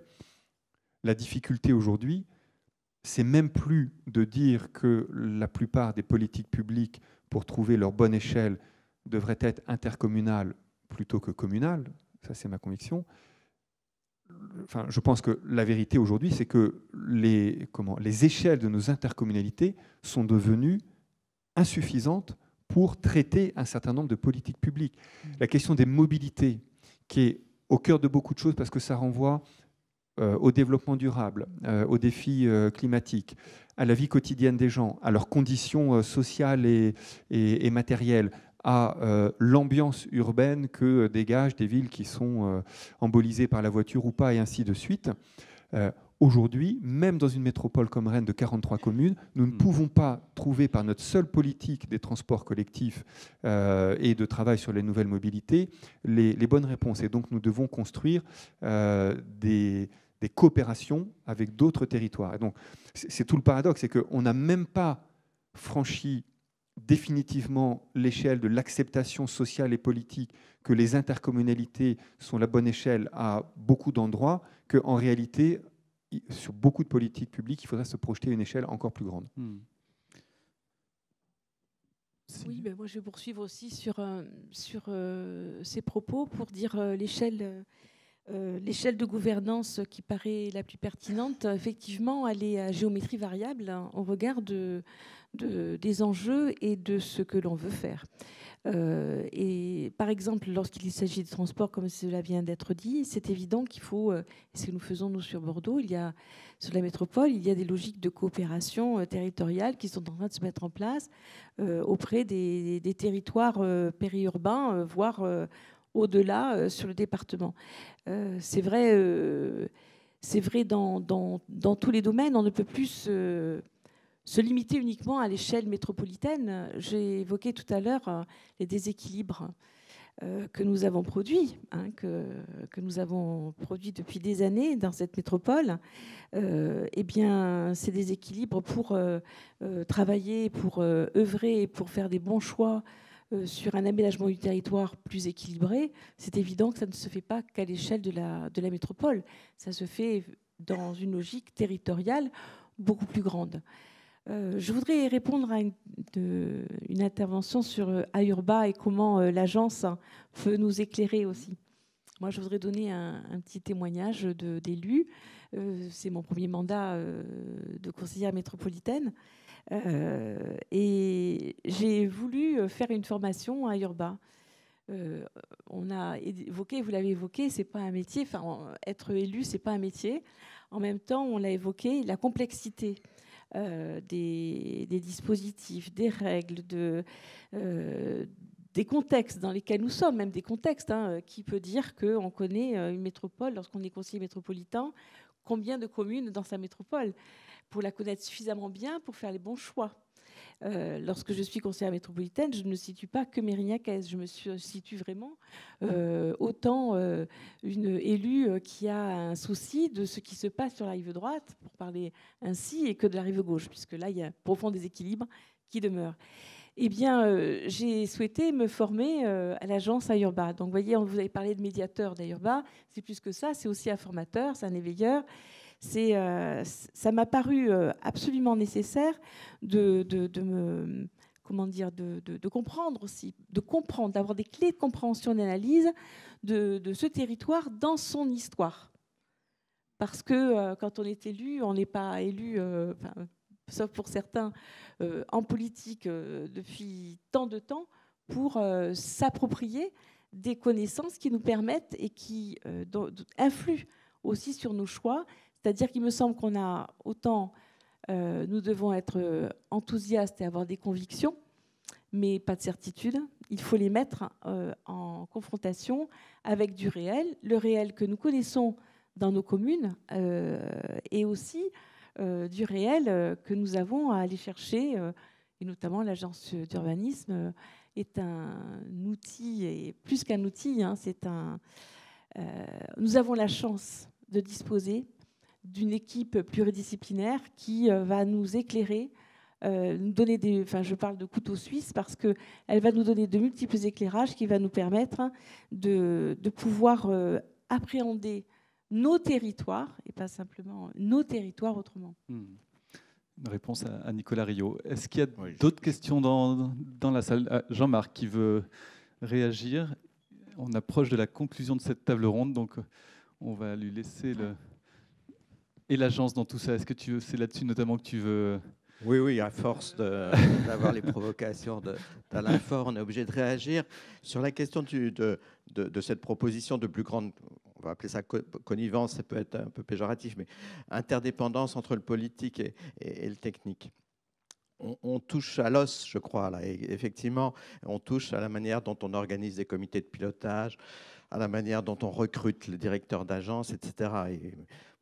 la difficulté aujourd'hui, c'est même plus de dire que la plupart des politiques publiques, pour trouver leur bonne échelle, devraient être intercommunales plutôt que communales. Ça, c'est ma conviction. Enfin, je pense que la vérité aujourd'hui, c'est que les, les échelles de nos intercommunalités sont devenues insuffisantes pour traiter un certain nombre de politiques publiques. Mm. La question des mobilités, qui est au cœur de beaucoup de choses parce que ça renvoie euh, au développement durable, euh, aux défis euh, climatiques, à la vie quotidienne des gens, à leurs conditions sociales et, et, et, matérielles, à l'ambiance urbaine que dégagent des villes qui sont embolisées par la voiture ou pas, et ainsi de suite. Aujourd'hui, même dans une métropole comme Rennes de 43 communes, nous ne hmm. pouvons pas trouver par notre seule politique des transports collectifs euh, et de travail sur les nouvelles mobilités les, bonnes réponses. Et donc nous devons construire euh, des, coopérations avec d'autres territoires. Et donc c'est tout le paradoxe, c'est qu'on n'a même pas franchi définitivement l'échelle de l'acceptation sociale et politique que les intercommunalités sont la bonne échelle à beaucoup d'endroits, qu'en réalité, sur beaucoup de politiques publiques, il faudrait se projeter à une échelle encore plus grande. Hmm. Oui, ben moi je vais poursuivre aussi sur, euh, euh, ces propos pour dire euh, l'échelle. L'échelle de gouvernance qui paraît la plus pertinente, effectivement, elle est à géométrie variable en hein, au regard des enjeux et de ce que l'on veut faire. Euh, et par exemple, lorsqu'il s'agit de transport, comme cela vient d'être dit, c'est évident qu'il faut, euh, ce que nous faisons nous sur Bordeaux, il y a, sur la métropole, il y a des logiques de coopération euh, territoriale qui sont en train de se mettre en place auprès des, territoires périurbains, voire au-delà sur le département. c'est vrai c'est vrai dans, dans, tous les domaines. On ne peut plus se, se limiter uniquement à l'échelle métropolitaine. J'ai évoqué tout à l'heure euh, les déséquilibres euh, que nous avons produits, hein, que, nous avons produits depuis des années dans cette métropole, euh, eh bien, ces déséquilibres pour travailler, pour oeuvrer, œuvrer, pour faire des bons choix sur un aménagement du territoire plus équilibré, c'est évident que ça ne se fait pas qu'à l'échelle de la métropole. Ça se fait dans une logique territoriale beaucoup plus grande. Euh, je voudrais répondre à une, intervention sur euh, Ayurba et comment euh, l'agence peut nous éclairer aussi. Moi, je voudrais donner un, petit témoignage d'élu. C'est mon premier mandat de conseillère métropolitaine. et j'ai voulu faire une formation à Urba. on a évoqué, vous l'avez évoqué, c'est pas un métier. Enfin, être élu, c'est pas un métier. En même temps, on l'a évoqué, la complexité euh, des, dispositifs, des règles, euh, des contextes dans lesquels nous sommes, même des contextes. Hein, euh, qui peut dire qu'on connaît une métropole lorsqu'on est conseiller métropolitain Combien de communes dans sa métropole Pour la connaître suffisamment bien pour faire les bons choix. Euh, lorsque je suis conseillère métropolitaine, je ne me situe pas que mérignacaise, je me situe vraiment euh, autant euh, une élue qui a un souci de ce qui se passe sur la rive droite, pour parler ainsi, et que de la rive gauche, puisque là, il y a un profond déséquilibre qui demeure. Eh bien, j'ai souhaité me former à l'agence Ayurba. Donc, vous voyez, on vous avait parlé de médiateur d'Ayurba. C'est plus que ça, c'est aussi un formateur, c'est un éveilleur c'est, euh, ça m'a paru euh, absolument nécessaire de, de, de me, comment dire, de, de, comprendre aussi, de comprendre, d'avoir des clés de compréhension, d'analyse de, ce territoire dans son histoire. Parce que euh, quand on est élu, on n'est pas élu, sauf pour certains, en politique depuis tant de temps pour s'approprier des connaissances qui nous permettent et qui influent aussi sur nos choix c'est-à-dire qu'il me semble qu'on a autant, euh, nous devons être euh, enthousiastes et avoir des convictions, mais pas de certitude. Il faut les mettre euh, en confrontation avec du réel, le réel que nous connaissons dans nos communes et aussi du réel que nous avons à aller chercher. et notamment l'agence d'urbanisme est un outil, et plus qu'un outil, hein, c'est un... nous avons la chance de disposer d'une équipe pluridisciplinaire qui euh, va nous éclairer, euh, donner des. Enfin, je parle de couteau suisse parce que elle va nous donner de multiples éclairages qui va nous permettre hein, de, pouvoir euh, appréhender nos territoires et pas simplement nos territoires autrement. Hmm. Une réponse à, Nicolas Rio. Est-ce qu'il y a d'autres questions dans, dans, la salle ah, Jean-Marc qui veut réagir. On approche de la conclusion de cette table ronde, donc on va lui laisser le. Et l'agence dans tout ça, est-ce que tu c'est là-dessus notamment que tu veux euh, oui, oui, à force d'avoir les provocations d'Alain Faure, on est obligé de réagir. Sur la question de, cette proposition de plus grande, on va appeler ça connivence, ça peut être un peu péjoratif, mais interdépendance entre le politique et, le technique. On, touche à l'os, je crois, là. effectivement, on touche à la manière dont on organise des comités de pilotage, à la manière dont on recrute les directeurs d'agence, etc. Et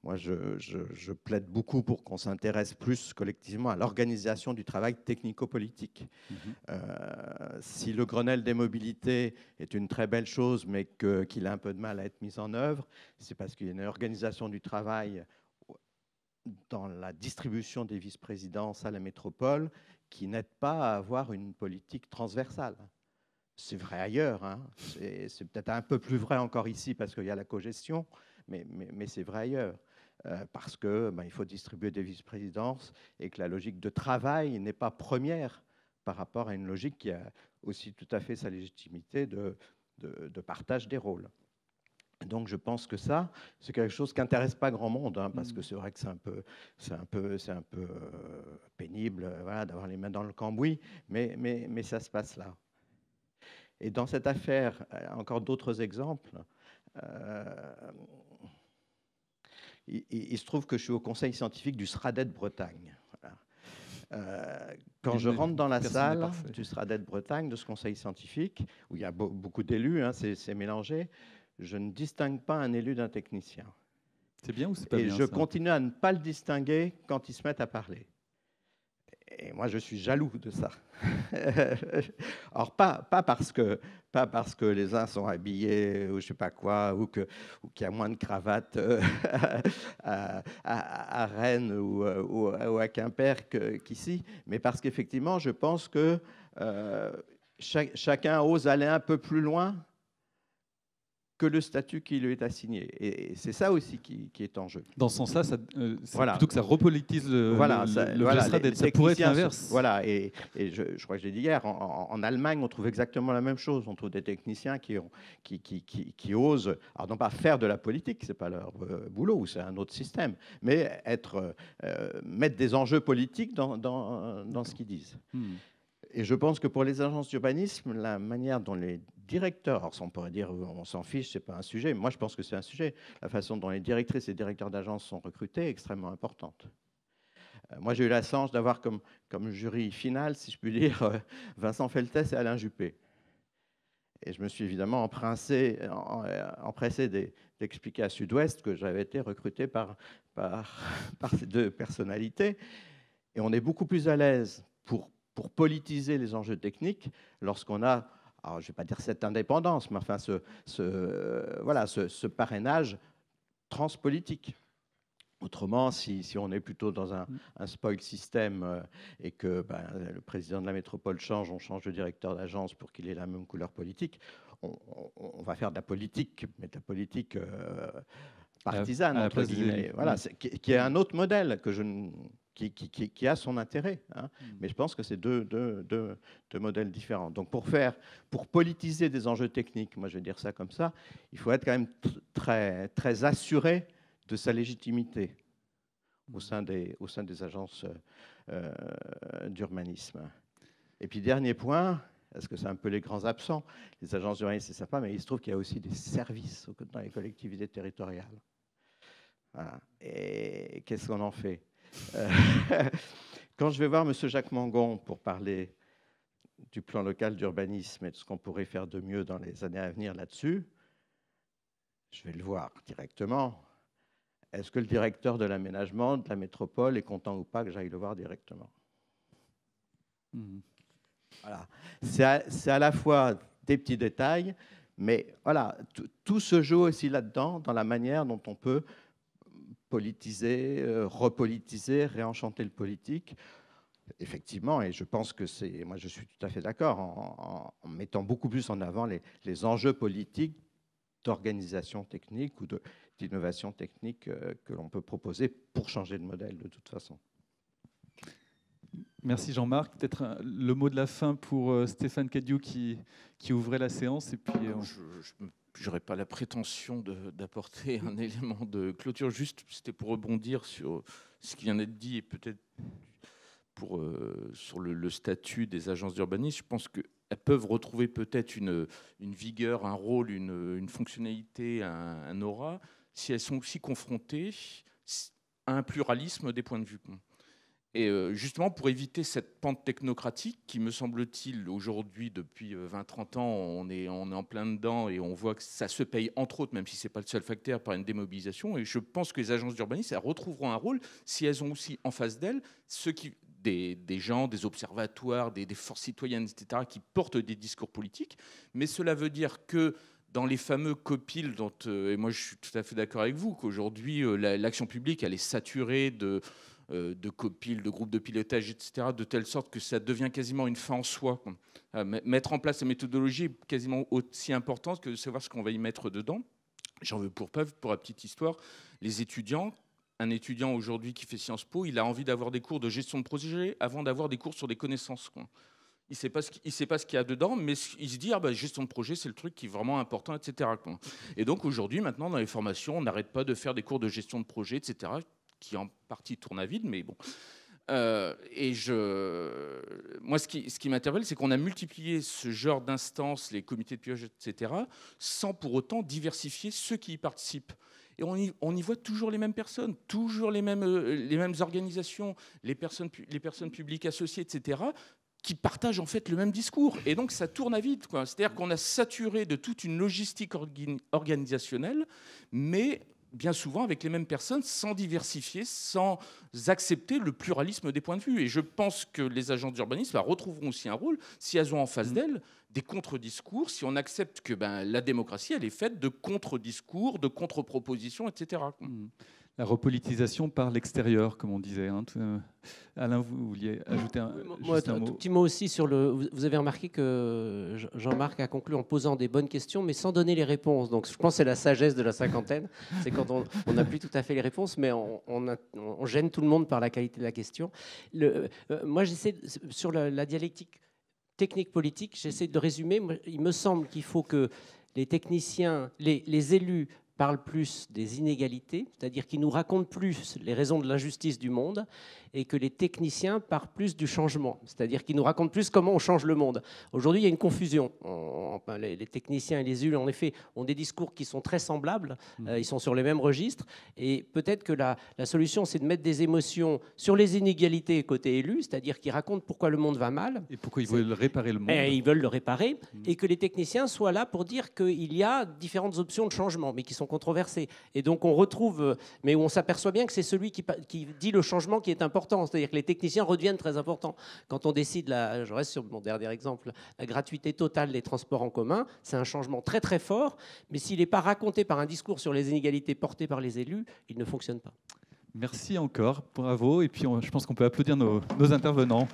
moi, je, plaide beaucoup pour qu'on s'intéresse plus collectivement à l'organisation du travail technico-politique. Mhm. Euh, si le Grenelle des mobilités est une très belle chose, mais qu'il a un peu de mal à être mis en œuvre, c'est parce qu'il y a une organisation du travail dans la distribution des vice-présidences à la métropole qui n'aide pas à avoir une politique transversale. C'est vrai ailleurs, hein. c'est peut-être un peu plus vrai encore ici parce qu'il y a la cogestion, gestion mais c'est vrai ailleurs. Euh, parce que ben, il faut distribuer des vice-présidences et que la logique de travail n'est pas première par rapport à une logique qui a aussi tout à fait sa légitimité de, de, partage des rôles. Donc je pense que ça, c'est quelque chose qui n'intéresse pas grand monde, hein, parce mm. que c'est vrai que c'est un peu, c'est un peu, c'est un peu euh, pénible euh, d'avoir les mains dans le cambouis, mais, mais, mais, ça se passe là. Et dans cette affaire, encore d'autres exemples il, se trouve que je suis au conseil scientifique du SRADET Bretagne. Euh, quand je rentre dans la salle du SRADET Bretagne, de ce conseil scientifique, où il y a beaucoup d'élus, hein, c'est mélangé, je ne distingue pas un élu d'un technicien. C'est bien ou c'est pas Et je continue à ne pas le distinguer quand ils se mettent à parler. Et moi, je suis jaloux de ça. Or, pas, parce que, pas parce que les uns sont habillés ou je sais pas quoi, ou qu'il ou y a moins de cravates euh, à, Rennes ou, euh, à Quimper qu'ici, mais parce qu'effectivement, je pense que euh, chacun ose aller un peu plus loin que le statut qui lui est assigné. Et c'est ça aussi qui, est en jeu. Dans ce sens-là, euh, c'est voilà. plutôt que ça repolitise le, voilà, le, ça, le voilà, pourrait Voilà, et, je, crois que je l'ai dit hier, en, Allemagne, on trouve exactement la même chose. On trouve des techniciens qui, qui, qui, osent, alors non pas faire de la politique, c'est pas leur boulot euh, boulot, c'est un autre système, mais être, euh, mettre des enjeux politiques dans, dans, ce qu'ils disent. Hmm. Et je pense que pour les agences d'urbanisme, la manière dont les directeurs, alors on pourrait dire euh, on s'en fiche, c'est pas un sujet, moi je pense que c'est un sujet, la façon dont les directrices et directeurs d'agences sont recrutés est extrêmement importante. Euh, moi, j'ai eu la chance d'avoir comme, comme jury final, si je puis dire, euh, Vincent Feltès et Alain Juppé. Et je me suis évidemment empressé, d'expliquer à Sud-Ouest que j'avais été recruté par, par, par ces deux personnalités. Et on est beaucoup plus à l'aise pour pour politiser les enjeux techniques lorsqu'on a, alors je ne vais pas dire cette indépendance, mais enfin ce, voilà, ce, parrainage transpolitique. Autrement, si, on est plutôt dans un, spoil system euh, et que ben, le président de la métropole change, on change de directeur d'agence pour qu'il ait la même couleur politique, on, va faire de la politique, mais de euh, la politique partisane, entre guillemets. Voilà, qui, qui, est un autre modèle que je ne qui, a son intérêt. Hein. Hmm. Mais je pense que c'est deux, modèles différents. Donc pour faire, pour politiser des enjeux techniques, moi je vais dire ça comme ça, il faut être quand même très, très assuré de sa légitimité au hmm. sein des, au sein des agences euh, d'urbanisme. Et puis dernier point, parce que c'est un peu les grands absents, les agences d'urbanisme c'est sympa, mais il se trouve qu'il y a aussi des services dans les collectivités territoriales. Et qu'est-ce qu'on en fait euh, quand je vais voir M. Jacques Mangon pour parler du plan local d'urbanisme et de ce qu'on pourrait faire de mieux dans les années à venir là-dessus, je vais le voir directement. Est-ce que le directeur de l'aménagement de la métropole est content ou pas que j'aille le voir directement mmh. Voilà. C'est à, à, la fois des petits détails, mais voilà, tout se joue aussi là-dedans, dans la manière dont on peut politiser, euh, repolitiser, réenchanter le politique. Effectivement, et je pense que c'est, moi je suis tout à fait d'accord, en, mettant beaucoup plus en avant les, enjeux politiques d'organisation technique ou d'innovation technique euh, que l'on peut proposer pour changer de modèle de toute façon. Merci Jean-Marc. Peut-être euh, le mot de la fin pour Stéphane Cadiou qui, ouvrait la séance. Et puis, n'aurais pas la prétention d'apporter un élément de clôture. Juste, c'était pour rebondir sur ce qui vient d'être dit et peut-être euh, sur le, statut des agences d'urbanisme. Je pense qu'elles peuvent retrouver peut-être une, vigueur, un rôle, une, fonctionnalité, un, un, aura, si elles sont aussi confrontées à un pluralisme des points de vue. Et euh, justement, pour éviter cette pente technocratique qui, me semble-t-il, aujourd'hui, depuis 20-30 euh, ans, on est, on est en plein dedans et on voit que ça se paye, entre autres, même si ce n'est pas le seul facteur, par une démobilisation. Et je pense que les agences d'urbanisme retrouveront un rôle si elles ont aussi en face d'elles ceux qui, des, gens, des observatoires, des, forces citoyennes, etc., qui portent des discours politiques. Mais cela veut dire que dans les fameux copiles dont, euh, et moi je suis tout à fait d'accord avec vous, qu'aujourd'hui l'action publique, elle est saturée de euh, de copiles, de groupes de pilotage, etc., de telle sorte que ça devient quasiment une fin en soi. Euh, mettre en place des méthodologies est quasiment aussi importante que de savoir ce qu'on va y mettre dedans. J'en veux pour preuve, pour la petite histoire, les étudiants un étudiant aujourd'hui qui fait Sciences Po, il a envie d'avoir des cours de gestion de projet avant d'avoir des cours sur des connaissances. Il ne sait pas ce qu'il y a dedans, mais il se dit, ah bah, gestion de projet, c'est le truc qui est vraiment important, etc. Et donc aujourd'hui, maintenant, dans les formations, on n'arrête pas de faire des cours de gestion de projet, etc qui en partie tourne à vide, mais bon. Euh, et je, moi, ce qui, ce qui m'interpelle, c'est qu'on a multiplié ce genre d'instances, les comités de pioche, etc., sans pour autant diversifier ceux qui y participent. Et on y, on y voit toujours les mêmes personnes, toujours les mêmes, euh, les mêmes organisations, les personnes, les personnes publiques associées, etc., qui partagent en fait le même discours. Et donc ça tourne à vide. C'est-à-dire qu'on a saturé de toute une logistique organisationnelle, mais bien souvent avec les mêmes personnes, sans diversifier, sans accepter le pluralisme des points de vue. Et je pense que les agents d'urbanisme bah, retrouveront aussi un rôle si elles ont en face mm. d'elles des contre-discours, si on accepte que ben, la démocratie, elle est faite de contre-discours, de contre-propositions, etc la repolitisation par l'extérieur, comme on disait. Hein. Euh, Alain, vous vouliez ajouter un, un petit mot aussi sur le. Vous avez remarqué que Jean-Marc a conclu en posant des bonnes questions, mais sans donner les réponses. Donc, je pense que c'est la sagesse de la cinquantaine. c'est quand on n'a plus tout à fait les réponses, mais on, gêne tout le monde par la qualité de la question. Le, euh, moi, j'essaie sur la, dialectique technique-politique. J'essaie de résumer. Il me semble qu'il faut que les techniciens, les élus, parle plus des inégalités, c'est-à-dire qu'ils nous raconte plus les raisons de l'injustice du monde, et que les techniciens parlent plus du changement, c'est-à-dire qu'ils nous racontent plus comment on change le monde. Aujourd'hui, il y a une confusion. les, techniciens et les élus, en effet, ont des discours qui sont très semblables, mm. euh, ils sont sur les mêmes registres, et peut-être que la, solution, c'est de mettre des émotions sur les inégalités côté élus, c'est-à-dire qu'ils racontent pourquoi le monde va mal. Et pourquoi ils veulent réparer le eh, monde. Et ils veulent le réparer, mm. et que les techniciens soient là pour dire qu'il y a différentes options de changement, mais qui sont controversé Et donc on retrouve, euh, mais on s'aperçoit bien que c'est celui qui, qui, dit le changement qui est important. C'est-à-dire que les techniciens redeviennent très importants. Quand on décide, je reste sur mon dernier exemple, la gratuité totale des transports en commun, c'est un changement très très fort. Mais s'il n'est pas raconté par un discours sur les inégalités portées par les élus, il ne fonctionne pas. Merci encore, bravo. Et puis je pense qu'on peut applaudir nos, nos intervenants.